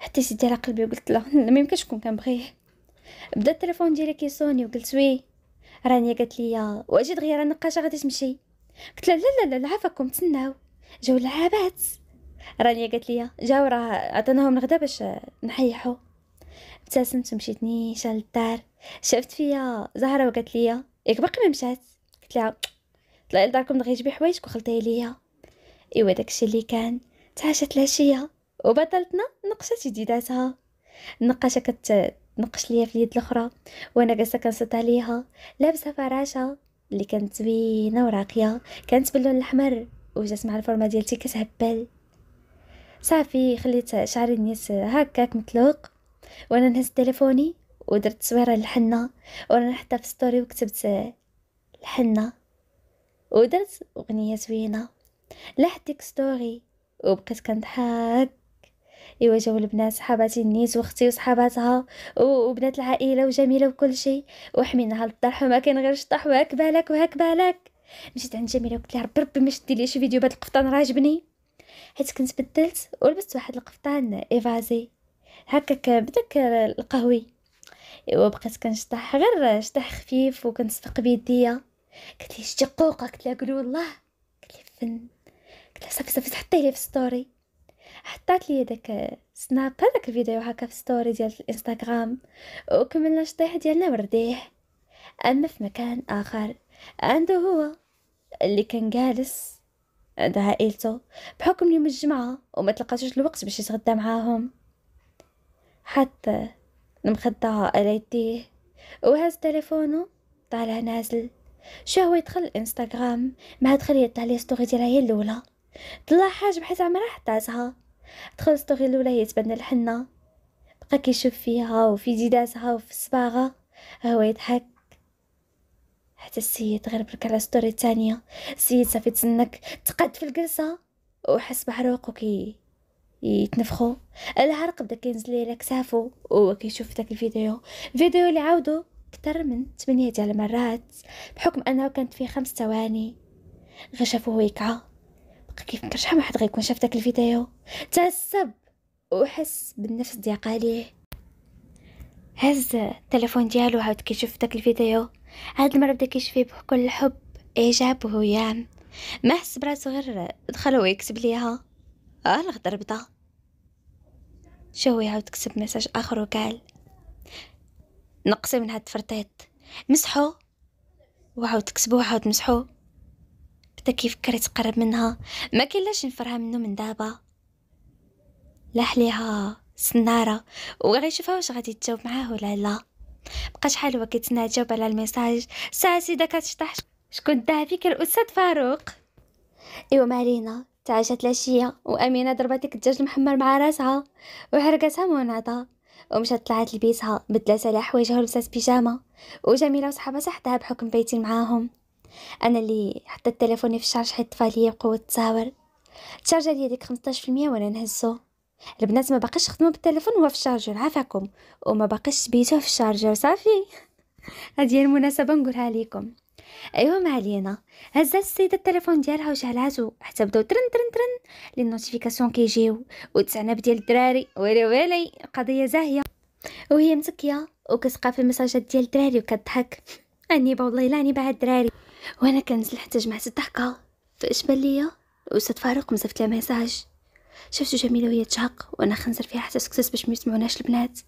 حتى سيدي راه قلبي وقلت له ما يمكنش نكون كنبغيه بدا التليفون ديالي كيصوني وقلت وي رانيا قالت لي واجي دغيا راه النقاشه غادي تمشي قلت لها لا لا لا عافاكم تسناو جاو العابات رانيا قالت لي جاو راه عطيناهم الغدا باش نحيحو ابتسمت مشيت نيشان للدار شافت فيا زهره وقالت لي ياك باقي ما مشات قلت لها طلعي لداركم دغيا جبي حوايجك وخلطي ليا ايوا داكشي اللي كان تعاشت العشيه وبطلتنا نقشات جديداتها النقاشه كتنقش ليا في اليد الاخرى وانا جالسه كنصد عليها لابسه فراشه اللي كانت زوينه وراقيه كانت باللون الاحمر وجات مع الفورمه ديالتي كتهبل صافي خليت شعري نيس هكاك متلوق وانا نهزت تليفوني ودرت تصويره للحنه وانا حتى في ستوري وكتبت الحنه ودرت اغنيه زوينه لحد ديك ستوري وبقيت كنضحك ايوا جاو البنات صحاباتي النيس واختي وصحاباتها وبنات العائله وجميله وكل شيء وحميناها للطرح وما كان غير شطح وهك بالك وهك بالك مشيت عند جميله قلت لها ربي ربي ما شدي ليش فيديو بهذا القفطان راه عجبني حيت كنت بدلت ولبست واحد القفطان ايفازي هكاك بداك القهوي وبقيت كنشطح غير شطح خفيف وكنصفق بيديا قالت لي شتي قوقه قلت لها قولي والله قالت لي فن قلت لها صافي صافي حطيه لي في ستوري حطات لي داك سناب هذاك الفيديو هكا في ستوري ديال الانستغرام وكملنا الشطيحه ديالنا ورديه اما في مكان اخر عنده هو اللي كان جالس عند آه، عائلته بحكم يوم الجمعة وما تلقاش الوقت باش يتغدى معاهم حتى المخدة على يديه وهز تليفونه طالع نازل شو هو يدخل الانستغرام مع دخل يطلع لي ستوري ديالها هي الاولى طلع حاجه بحيث عمرها حتى عزها دخل ستوري الاولى هي تبنى الحنه بقى كيشوف فيها وفي جداسها وفي الصباغه هو يضحك حتى السيد غير بالك على ستوري الثانية السيد صافي تسنك تقعد في الجلسة وحس بحروقو كي يتنفخو العرق بدا كينزل ليه على كتافو وهو كيشوف داك الفيديو الفيديو اللي عاودو كتر من تمنية ديال المرات بحكم انه كانت فيه خمس ثواني غير هو يكعى بقى كيفكر شحال واحد غيكون شاف داك الفيديو تعصب وحس بالنفس ضيق هز التليفون ديالو عاود كيشوف داك الفيديو هاد المرة بدا كيشفي بكل حب إعجاب إيه، وهيام ما حس براسو غير دخل ويكتب ليها اه الغدر بدا شو يعاود كتب مساج اخر وقال نقصي من هاد التفرطيط مسحو وعاود كتبو وعاود مسحو بدا كيفكر يتقرب منها ما كاينلاش نفرها منو من دابا لاح ليها سناره وغيشوفها واش غادي تجاوب معاه ولا لا بقى شحال هو كيتسنى على الميساج ساعتي سيده كتشطح شكون داها فيك الاستاذ فاروق ايوا مارينا تعشات العشيه وامينه ضربت ديك الدجاج المحمر مع راسها وحرقتها منعطه ومشات طلعت لبيتها بدلات على حوايجها ولبسات بيجامه وجميله وصحابها حداها بحكم بيتي معاهم انا اللي حطيت تليفوني في الشارج حيت طفى ليا بقوه التصاور تشارجا ليا ديك 15% وانا نهزو البنات ما باقيش خدموا بالتليفون هو في الشارجر عافاكم وما باقيش بيتو في الشارجر صافي هذه المناسبه نقولها لكم ايوا ما علينا هزات السيده التليفون ديالها وشعلاته حتى بداو ترن ترن ترن لي نوتيفيكاسيون كيجيو وتعنب ديال الدراري ويلي ويلي قضيه زاهيه وهي متكيه وكتقى في المساجات ديال الدراري وكتضحك اني والله الا انيبه هاد الدراري وانا كنزل حتى جمعت الضحكه فاش بان ليا الاستاذ فاروق مزفت لها ميساج شفتو جميله وهي تشهق وانا خنزر فيها حتى سكتت باش ما يسمعوناش البنات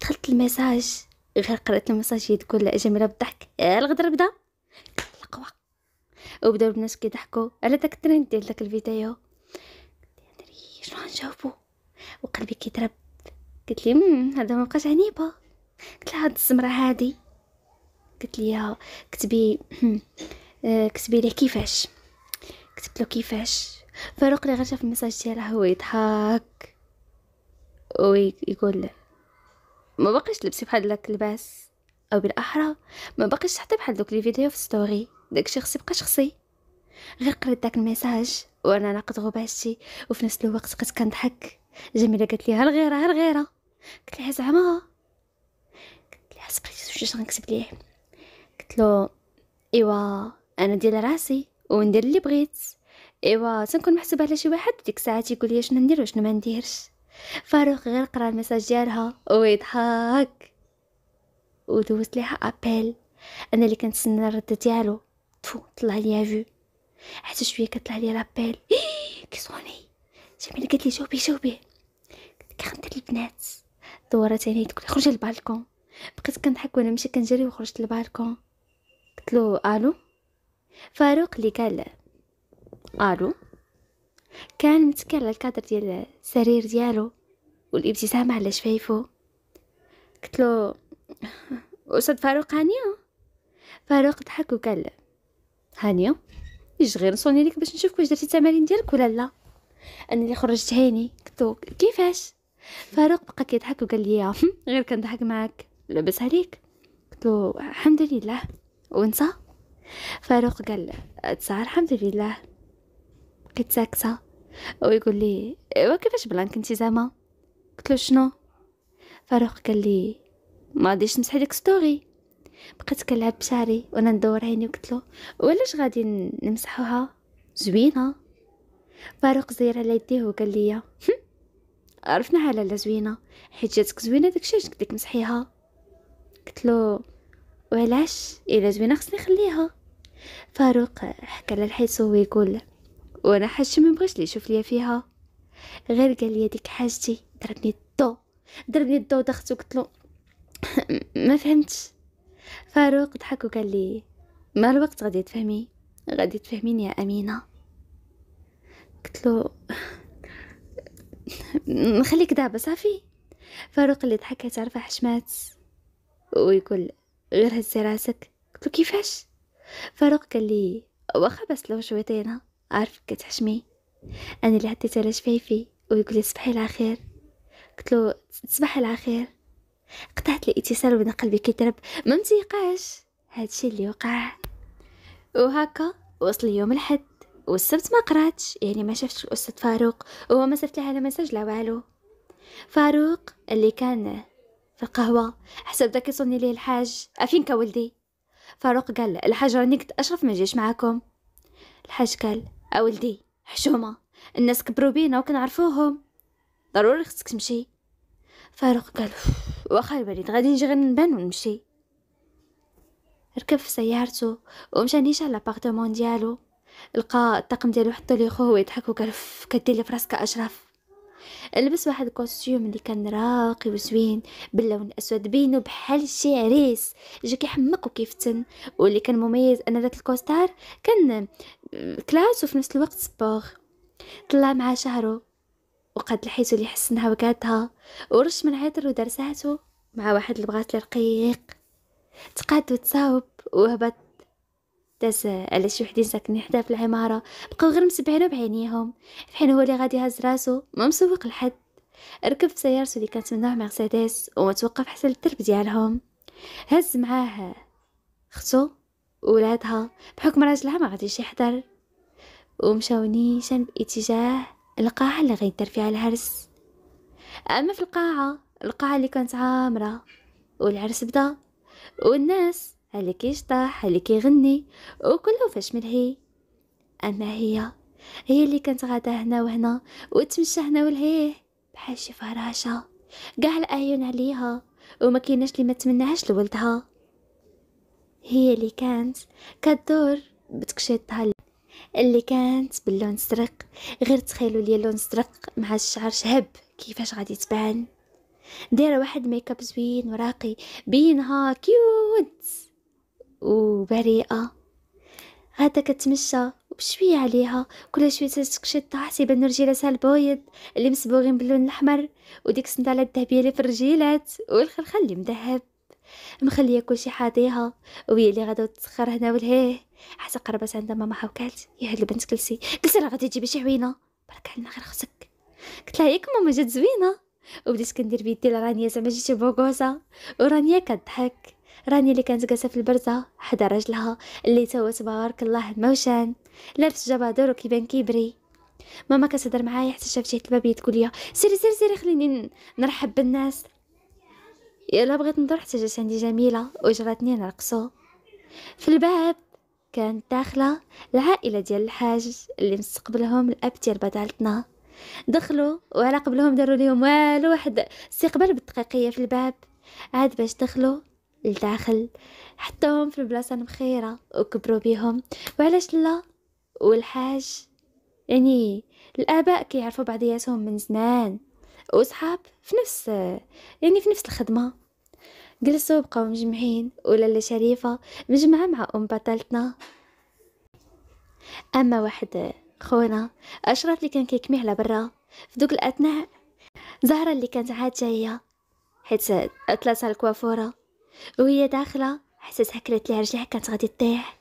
دخلت الميساج غير قرات الميساج هي تقول جميله بالضحك يا آه، الغدر بدا القوا وبداو البنات كيضحكوا على داك الترند ديال داك الفيديو شنو غنجاوبو وقلبي كيضرب قلت لي هذا ما بقاش عنيبه قلت لها هاد الزمره هادي قلت لي آه، كتبي آه، كتبي ليه كيفاش كتبت له كيفاش فاروق لي غير شاف المساج ديالها هو يضحك ويقول له ما بقيش لبسي بحال داك اللباس او بالاحرى ما بقيش حتى بحال دوك لي فيديو في ستوري داك خصي بقى شخصي غير قريت داك الميساج وانا ناقد غباشتي وفي نفس الوقت كنت كنضحك جميله قالت لي هالغيره هالغيره قلت لها زعما قلت لها صبري شنو غنكتب ليه قلت له ايوا انا ديال راسي وندير اللي بغيت ايوا تنكون محسوبه على شي واحد ديك الساعه تيقول لي شنو ندير وشنو ما نديرش فاروق غير قرا الميساج ديالها ويضحك ودوزت ليها ابل انا اللي كنتسنى الرد ديالو تفو طلع ليا فيو حتى شويه كطلع ليا لابيل كيصوني جميله قالت لي جاوبي جاوبي كنت البنات دورت عيني تقول خرجي للبالكون بقيت كنضحك وانا مشي كنجري وخرجت للبالكون قلت له الو فاروق اللي قال الو كان متكل على الكادر ديال السرير ديالو والابتسامه على شفايفو قلت له استاذ فاروق هانيه فاروق ضحك وقال هانيه اش غير نصوني لك باش نشوفك واش درتي التمارين ديالك ولا لا انا اللي خرجت هيني قلت كيفاش فاروق بقى كيضحك وقال لي غير كنضحك معاك لاباس عليك قلت له الحمد لله وانت فاروق قال تصار الحمد لله بقيت ساكتة ويقول لي ايوا كيفاش بلان كنتي زعما قلت له شنو فاروق قال لي ما غاديش نمسح ديك ستوري بقيت كنلعب بشعري وانا ندور عيني وقلت له ولاش غادي نمسحوها زوينه فاروق زير على يديه وقال لي عرفناها لالا زوينه حيت جاتك زوينه داكشي علاش قلت مسحيها قلت له وعلاش الا زوينه خصني نخليها فاروق حكى على الحيط ويقول وانا حاجتي ما بغاش لي يشوف ليا فيها غير قال لي ديك حاجتي ضربني الضو ضربني الضو دخلت قلت له ما فهمتش فاروق ضحك وقال لي مع الوقت غادي تفهمي غادي تفهميني يا امينه قلت له نخليك دابا صافي فاروق اللي ضحك تعرف حشمات ويقول غير هزي راسك قلت له كيفاش فاروق قال لي واخا بس لو شويتينها عارفك كتحشمي انا اللي عديت على شفايفي ويقول لي صباحي على خير قلت له صباح على خير قطعت الاتصال وبدا قلبي كيضرب ما متيقاش هادشي اللي وقع وهكا وصل يوم الحد والسبت ما قراتش يعني ما شفتش الاستاذ فاروق وهو ما صيفط لي على مساج لا والو فاروق اللي كان في القهوه حسب داك يصوني ليه الحاج افين كولدي فاروق قال الحاج راني كنت اشرف ما نجيش معاكم الحاج قال أولدي حشومة الناس كبروا بينا وكنعرفوهم ضروري خصك تمشي فاروق قال واخا البريد غادي نجي غير نبان ونمشي ركب في سيارته ومشى نيشان لابارتمون ديالو لقى الطاقم ديالو حطو ليه خوه ويضحك وقال كدير لي فراسك اشرف لبس واحد الكوستيوم اللي كان راقي وزوين باللون الاسود بينو بحال شي عريس جا كيحمق وكيفتن واللي كان مميز ان ذاك الكوستار كان آه، كلاس وفي نفس الوقت سبور طلع مع شعرو وقد لحيته اللي حسنها وكادها ورش من عطر ودار مع واحد البغات رقيق تقاد وتصاوب وهبط داز على شي وحدين ساكنين حدا في العمارة بقاو غير مسبعينو بعينيهم حين هو اللي غادي هز راسو ما مسوق لحد ركب في سيارته اللي كانت من نوع مرسيدس ومتوقف حتى للدرب ديالهم هز معاه ختو ولادها بحكم راجلها ما غاديش يحضر ومشاو نيشان باتجاه القاعة اللي غيدار فيها العرس اما في القاعة القاعة اللي كانت عامرة والعرس بدا والناس اللي كيشطح اللي كيغني وكله فاش ملهي اما هي هي اللي كانت غادا هنا وهنا وتمشى هنا ولهيه بحال شي فراشه كاع الاعين عليها وما كايناش اللي ما تمناهاش لولدها هي اللي كانت كدور بتكشيطها اللي كانت باللون سرق غير تخيلوا لي اللون سرق مع الشعر شهب كيفاش غادي تبان دايره واحد ميكاب زوين وراقي بينها كيوت وبريئه غادا كتمشى وبشويه عليها كل شويه تتكشط حتى يبان رجيلاتها البويض اللي مصبوغين باللون الاحمر وديك الصنداله الذهبيه اللي في الرجيلات والخرخه اللي مذهب مخليه كلشي حاضيها وهي اللي غادا تسخر هنا ولهيه حتى قربت عندها ماما وقالت يا هاد البنت كلسي كلسي راه غادي تجيبي شي عوينه برك علينا غير خصك قلت لها ياك ماما جات زوينه وبديت كندير بيدي لرانيا زعما جيتي بوغوزه ورانيا كضحك راني اللي كانت جالسه في البرزه حدا رجلها اللي توا تبارك الله الموشان لابس جبادور وكيبان كيبري ماما كتهضر معايا حتى شافت جهه الباب تقول لي سيري سيري سيري خليني نرحب بالناس يلا بغيت ندور حتى جات عندي جميله وجراتني نرقصو في الباب كانت داخله العائله ديال الحاج اللي مستقبلهم الاب ديال بطالتنا دخلوا وعلى قبلهم داروا لهم والو واحد استقبال بالدقيقيه في الباب عاد باش دخلوا لداخل حطوهم في البلاصه المخيره وكبروا بيهم وعلاش لا والحاج يعني الاباء كيعرفوا بعضياتهم من زمان وصحاب في نفس يعني في نفس الخدمه جلسوا بقاو مجمعين ولاله شريفه مجمعه مع ام بطلتنا اما واحد خونا اشرف اللي كان كيكمي على برا في دوك الاثناء زهره اللي كانت عاد جايه حيت طلعت على الكوافوره وهي داخلة حسيت هكرت لها رجلها كانت غادي تطيح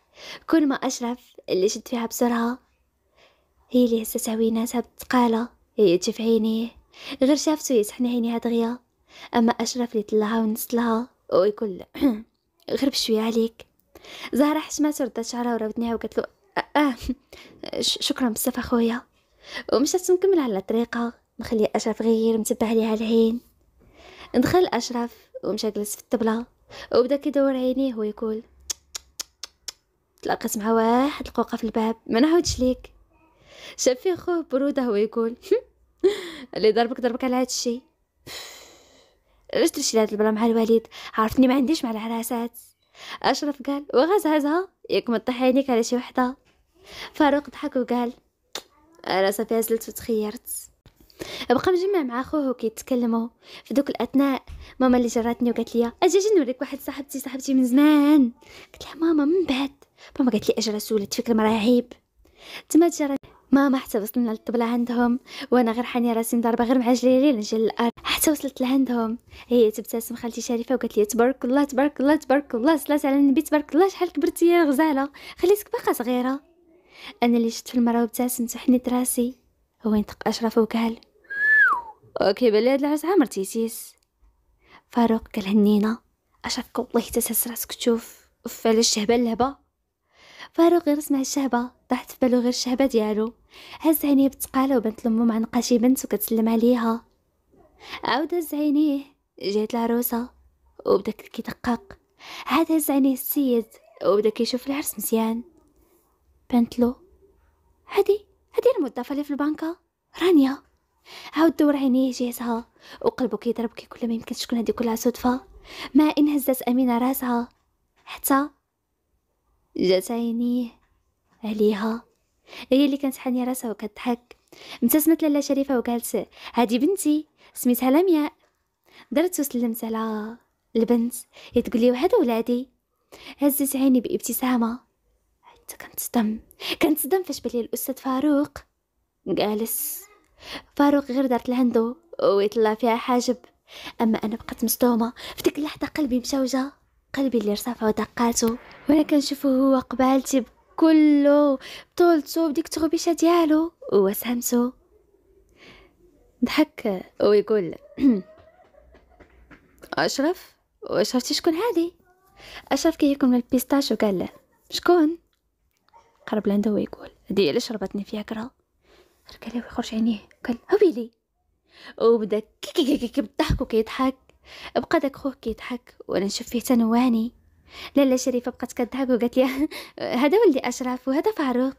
كل ما أشرف اللي شد فيها بسرعة هي اللي هزتها ويناتها بتقالة هي تجي في عينيه غير شافته يسحن عينيها دغيا أما أشرف اللي طلعها ونسلها ويقول غير بشوية عليك زهرة حشمات وردات شعرها وراودنيها وقالت له آه, آه شكرا بزاف أخويا ومشات نكمل على الطريقة مخلية أشرف غير متبع ليها العين دخل أشرف ومشى جلس في الطبلة وبدا كيدور عينيه ويقول تلاقيت مع واحد القوقة في الباب ما نعاودش ليك شاف فيه خوه برودة ويقول اللي ضربك ضربك على هاد الشي علاش درتي لهاد البلا مع الوالد عرفتني ما عنديش مع العراسات اشرف قال وغاز هازها ياك ما عينيك على شي وحده فاروق ضحك وقال انا صافي هزلت وتخيرت بقى مجمع مع خوه وكيتكلموا في دوك الاثناء ماما اللي جراتني وقالت لي اجي نوريك واحد صاحبتي صاحبتي من زمان قلت لها ماما من بعد ماما قالت لي اجي سولت فكر عيب تما جرات ماما حتى وصلنا للطبلة عندهم وانا غير حاني راسي مضاربه غير مع جليلي نجي للارض حتى وصلت لعندهم هي تبتسم خالتي شريفه وقالت لي تبارك الله تبارك الله تبارك الله صلات على النبي تبارك الله شحال كبرتي يا غزاله خليتك باقا صغيره انا اللي شفت في المراه وابتسمت وحنيت راسي وين تق أشرف وقال أوكي بلي هاد العرس عامر تيسيس فاروق قال هنينا أشرف والله تسهس راسك تشوف أوف على الشهبة اللهبة فاروق غير سمع الشهبة طاحت في بالو غير الشهبة ديالو هز عينيه بتقالة وبنت لمو مع شي بنت وكتسلم عليها عاود هز عينيه جات العروسة وبدا كيدقق عاد هز عينيه السيد وبدا كيشوف العرس مزيان بنتلو هادي هادي الموظفة اللي في البنكة رانيا عاود دور عينيه جهتها وقلبه كيضرب كل ما يمكن تكون هذه كلها صدفة ما إن هزت أمينة راسها حتى جات عينيه عليها هي اللي كانت حانية راسها وكتضحك ابتسمت لاله شريفة وقالت هادي بنتي سميتها لمياء درت وسلمت على البنت هي تقول لي وهذا ولادي هزت عيني بابتسامة كنتصدم كنتصدم فاش بلي الاستاذ فاروق جالس فاروق غير دارت لعندو ويطلع فيها حاجب اما انا بقيت مصدومه في ديك اللحظه قلبي مشوجه قلبي اللي رتفع ودقاته وانا كنشوفه هو قبالتي بكله بطولتو بديك تغبيشه ديالو وسهمته ضحك ويقول اشرف واش عرفتي شكون هادي اشرف كياكل من البيستاش قال له شكون قرب لعنده ويقول هادي علاش ربطني فيها كره ركالي ويخرج عينيه قال هبيلي وبدا كي كي كي بالضحك وكيضحك بقى داك خوه كيضحك وانا نشوف فيه تنواني لالا شريفه بقات كضحك وقالت لي هذا ولدي اشرف وهذا فاروق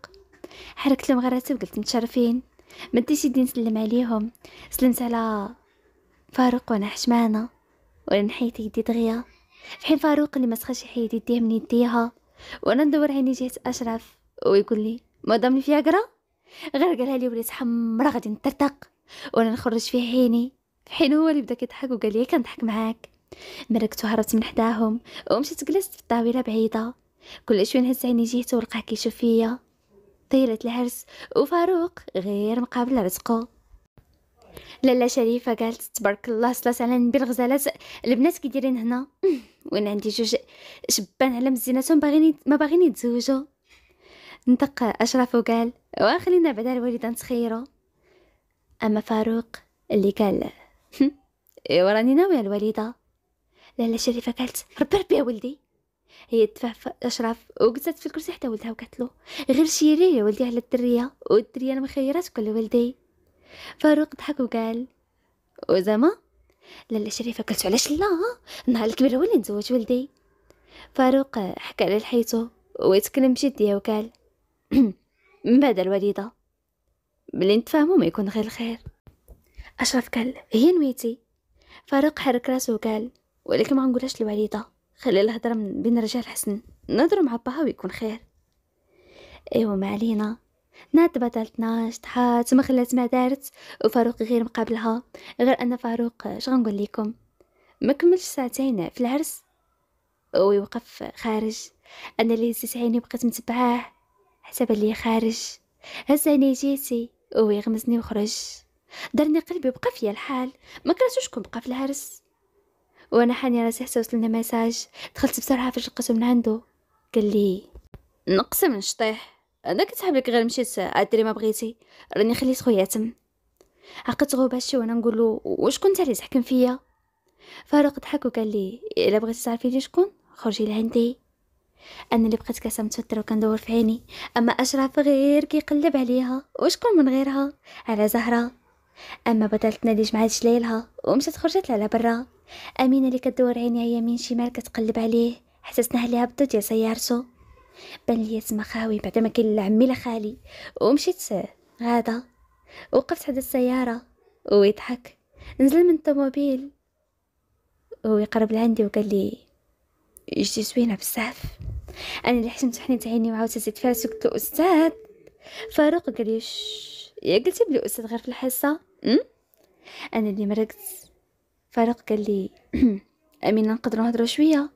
حركت لهم غراتي وقلت متشرفين ما يدي نسلم عليهم سلمت على فاروق وانا حشمانه وانا نحيت يدي دغيا في حين فاروق اللي ما سخاش يحيد يديه من يديها وانا ندور عيني جهه اشرف ويقول لي مدام لي فيها قرا غير قالها لي وليت حمرا غادي نترتق وانا نخرج في عيني في حين هو اللي بدا كيضحك وقال لي كنضحك معاك مركت وهربت من حداهم ومشيت جلست في الطاوله بعيده كل شوي نهز عيني جهته ولقاه كيشوف فيا طيلة العرس وفاروق غير مقابل رزقه لالا شريفه قالت تبارك الله صلات على النبي الغزالات البنات كيديرين هنا وانا عندي جوج شبان على مزيناتهم باغيين ما باغيين يتزوجوا نطق أشرف وقال وخلينا بعد الوالدة نتخيرو أما فاروق اللي قال إيوا راني ناوية الوالدة لالا شريفة قالت ربي ربي يا ولدي هي تفهف أشرف وقزت في الكرسي حتى ولدها وقالت له غير شيري يا ولدي على الدرية والدرية أنا مخيرات كل ولدي فاروق ضحك وقال وزعما لالا شريفة قالت علاش لا النهار الكبير هو اللي نزوج ولدي فاروق حكى على حيته ويتكلم بجدية وقال من بعد الوليدة ملي نتفاهمو ما يكون غير الخير أشرف قال هي نويتي فاروق حرك راسو وقال ولكن ما نقولهاش الوالدة خلي الهضرة من بين رجال حسن نهضرو مع باها ويكون خير ايوا ما علينا بطلت 12 حات ما خلات ما دارت وفاروق غير مقابلها غير ان فاروق اش غنقول لكم ما كملش ساعتين في العرس ويوقف خارج انا اللي هزيت عيني بقيت متبعاه حتى بان لي خارج هزاني جيتي ويغمزني وخرج درني قلبي بقى فيا الحال ما كرهتوش شكون بقى في الهرس وانا حاني راسي حتى وصلنا ميساج دخلت بسرعه فاش لقيتو من عنده قال لي نقسم نشطيح انا كنت حابك غير مشيت عاد ما بغيتي راني خليت خويا تم عقدت غوباشي وانا نقول له واش كنت عليه تحكم فيا فاروق ضحك وقال لي الا بغيتي تعرفي لي شكون خرجي لعندي انا اللي بقيت كاسه متوتره وكندور في عيني اما اشرف غير كيقلب عليها وشكون من غيرها على زهره اما بدلت ناديش مع هادش ليلها ومشات خرجت على برا امينه اللي كدور عينيها يمين شمال كتقلب عليه حسسنا عليها بدو يا سيارته بان ليا تما خاوي بعد ما كاين لا عمي لا خالي ومشيت غاده وقفت حدا السياره ويضحك نزل من الطوموبيل ويقرب لعندي وقال لي جيتي زوينه بزاف انا اللي حسمت حنيت عيني وعاودت زيت فيها سكت الاستاذ فاروق قال لي يا قلتي بلي الاستاذ غير في الحصه انا اللي مرقت فاروق قال لي امينه نقدروا نهضروا شويه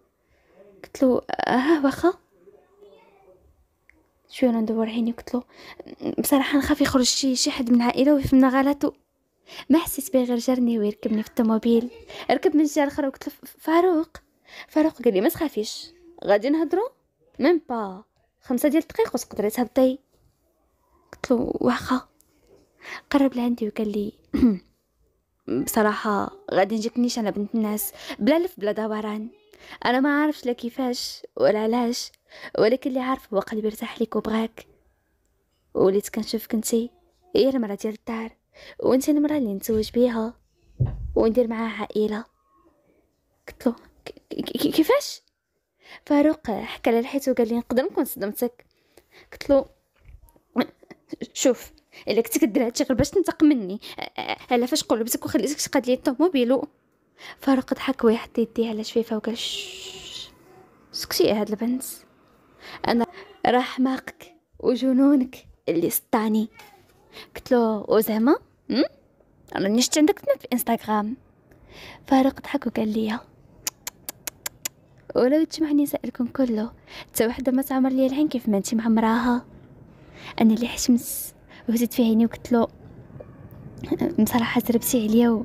قلت له اه واخا شويه ندور عيني قلت له بصراحه نخاف يخرج شي شي حد من العائله ويفهمنا غلطو ما حسيت بيه غير جرني ويركبني في الطوموبيل ركب من الجهه الاخرى وقلت له فاروق فاروق قال لي ما تخافيش غادي نهضروا ميم با خمسة ديال الدقائق وتقدري تهبطي قلت له واخا قرب لعندي وقال لي بصراحة غادي نجيك انا بنت الناس بلا لف بلا دوران انا ما عارفش لا كيفاش ولا علاش ولكن اللي عارف هو قلبي ارتاح ليك وبغاك وليت كنشوفك انتي هي المرأة ديال الدار وانتي المرأة اللي نتزوج بيها وندير معاها عائلة قلت له كيفاش فاروق حكى لها الحيط وقال لي نقدر نكون صدمتك قلت له شوف الا كنت كدير هادشي غير باش تنتقم مني على فاش قلبتك وخليتك تقاد لي الطوموبيل فاروق ضحك ويحط يديه على شفيفه وقال سكتي هاد البنت انا راه حماقك وجنونك اللي سطاني قلت له وزعما راني شفت عندك في انستغرام فاروق ضحك وقال لي ولو تسمعني سألكم كله حتى وحده ما تعمر لي العين كيف ما انتي معمراها انا اللي حشمت وزدت في عيني وقلت له بصراحه تربتي عليا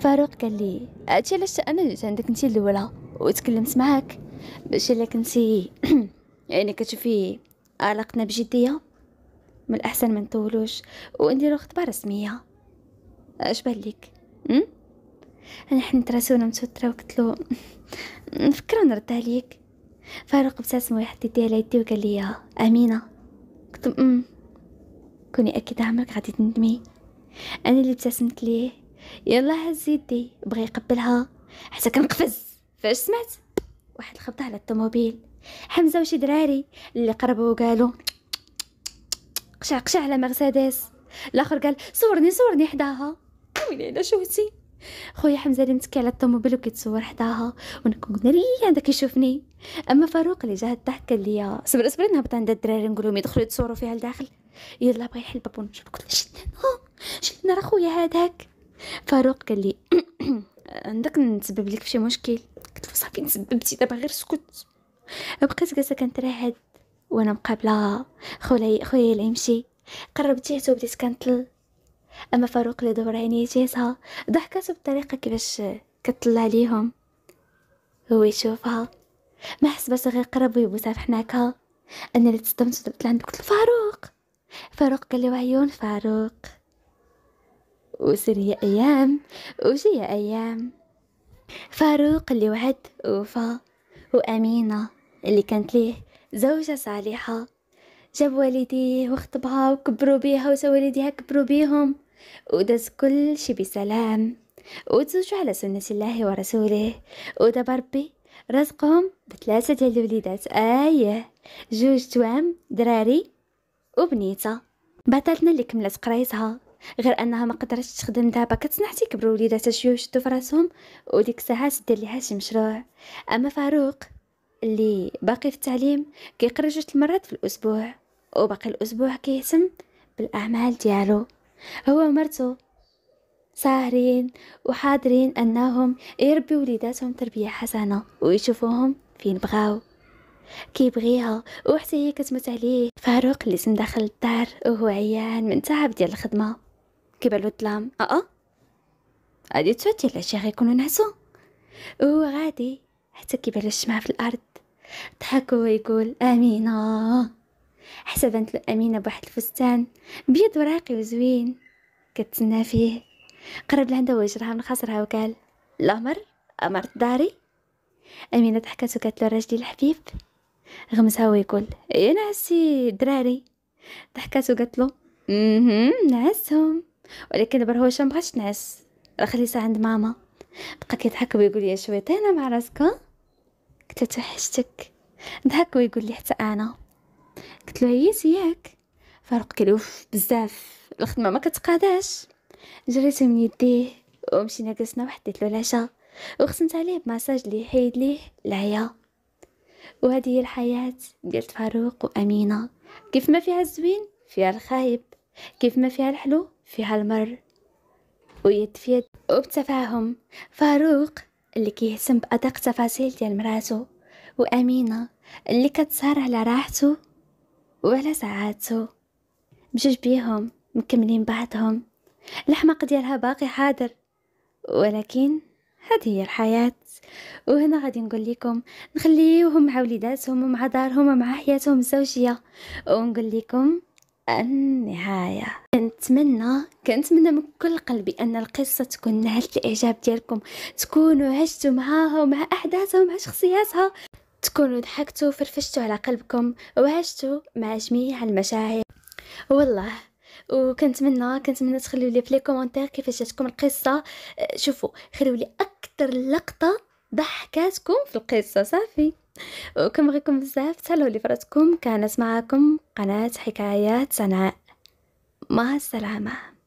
فاروق قال لي هادشي علاش انا جيت عندك انتي الاولى وتكلمت معاك باش الا كنتي يعني كتشوفي علاقتنا بجديه من الاحسن ما نطولوش ونديرو خطبه رسميه اش ليك انا حنت راسي وانا متوتره وقلت له نفكر نرد عليك فاروق ابتسم ويحط يديه على يدي وقال لي امينه قلت ام كوني اكيد عمرك غادي تندمي انا اللي ابتسمت ليه يلا هز يدي بغى يقبلها حتى كنقفز فاش سمعت واحد الخبطه على الطوموبيل حمزه وشي دراري اللي قربوا وقالوا قشع قشع على مرسيدس الاخر قال صورني صورني حداها ويلي انا شوتي خويا حمزه اللي متكي على الطوموبيل وكيتصور حداها وانا كنت مريان إيه، عندك يشوفني اما فاروق اللي جا تحت قال لي صبر اصبر نهبط عند الدراري نقول لهم يدخلوا يتصوروا فيها لداخل يلا بغا يحل الباب ونجيب قلت له شتنا شتنا راه خويا هذاك فاروق قال لي عندك نسبب لك في شي مشكل قلت له صافي نسببتي دابا غير سكت بقيت جالسه كنترهد وانا مقابله خويا خويا اللي يمشي قربت جهته وبديت كنطل اما فاروق اللي دور عينيه جيزها ضحكاتو بطريقه كيفاش كتطلع ليهم هو يشوفها ما حسبت غير قرب ويبوسها في حناكها انا اللي تصدمت ضربت لعند قلت فاروق فاروق قال لي وعيون فاروق وسر يا ايام وجي يا ايام فاروق اللي وعد وفا وامينه اللي كانت ليه زوجه صالحه جاب والديه وخطبها وكبروا بيها وسوا والديها كبروا بيهم ودز كل شي بسلام وتزوجوا على سنة الله ورسوله ودب ربي رزقهم بثلاثة ديال الوليدات آيه جوج توام دراري وبنيتها بطلتنا اللي كملت قرايتها غير انها ما قدرتش تخدم دابا كتسنح تيكبروا وليداتها شويه وشدوا فراسهم وديك الساعه دير ليها شي مشروع اما فاروق اللي باقي في التعليم كيقرا جوج المرات في الاسبوع وباقي الاسبوع كيهتم بالاعمال ديالو هو ومرته ساهرين وحاضرين أنهم يربوا وليداتهم تربية حسنة ويشوفوهم فين بغاو كيبغيها وحتى هي كتموت عليه فاروق اللي سم داخل الدار وهو عيان من تعب ديال الخدمه كيبالو الظلام اه اه غادي توتي علاش غيكونوا نعسو وهو غادي حتى كيبان الشمعة في الارض ضحك ويقول امينه حتى بنت الأمينة بواحد الفستان بيض وراقي وزوين كتسنى فيه قرب لعندها وجرها من خاصرها وقال الأمر أمر داري أمينة ضحكت وقالت له راجلي الحبيب غمزها ويقول يا إيه، نعسي دراري ضحكت وقالت له نعسهم ولكن برهوشة مبغاتش تنعس راه خليتها عند ماما بقى كيضحك ويقول لي شويه مع راسكم قلت له توحشتك ضحك ويقول لي حتى انا قلت له هيتي إيه، ياك فاروق كيلوف بزاف الخدمه ما كتقاداش جريت من يديه ومشينا جلسنا وحطيت له العشاء وخصمت عليه بمساج اللي حيد ليه العيا وهذه هي الحياه ديال فاروق وامينه كيف ما فيها الزوين فيها الخايب كيف ما فيها الحلو فيها المر ويد في يد وبتفاهم فاروق اللي كيهتم بأدق تفاصيل ديال مراته وأمينة اللي كتسهر على راحته وعلى سعادتو بجوج بيهم مكملين بعضهم الحماق ديالها باقي حاضر ولكن هذه هي الحياة وهنا غادي نقول لكم نخليوهم مع وليداتهم ومع دارهم ومع حياتهم الزوجية ونقول لكم النهاية كنتمنى كنتمنى من كل قلبي ان القصه تكون نالت الاعجاب ديالكم تكونوا عشتوا معاها ومع احداثها ومع شخصياتها تكونوا ضحكتوا فرفشتوا على قلبكم وعشتوا مع جميع المشاعر والله وكنتمنى كنتمنى تخليوا لي في لي كومونتير كيفاش جاتكم القصه شوفوا خليوا لي اكثر لقطه ضحكاتكم في القصه صافي وكنبغيكم بزاف تهلاو لي فراسكم كانت معكم قناه حكايات سناء مع السلامه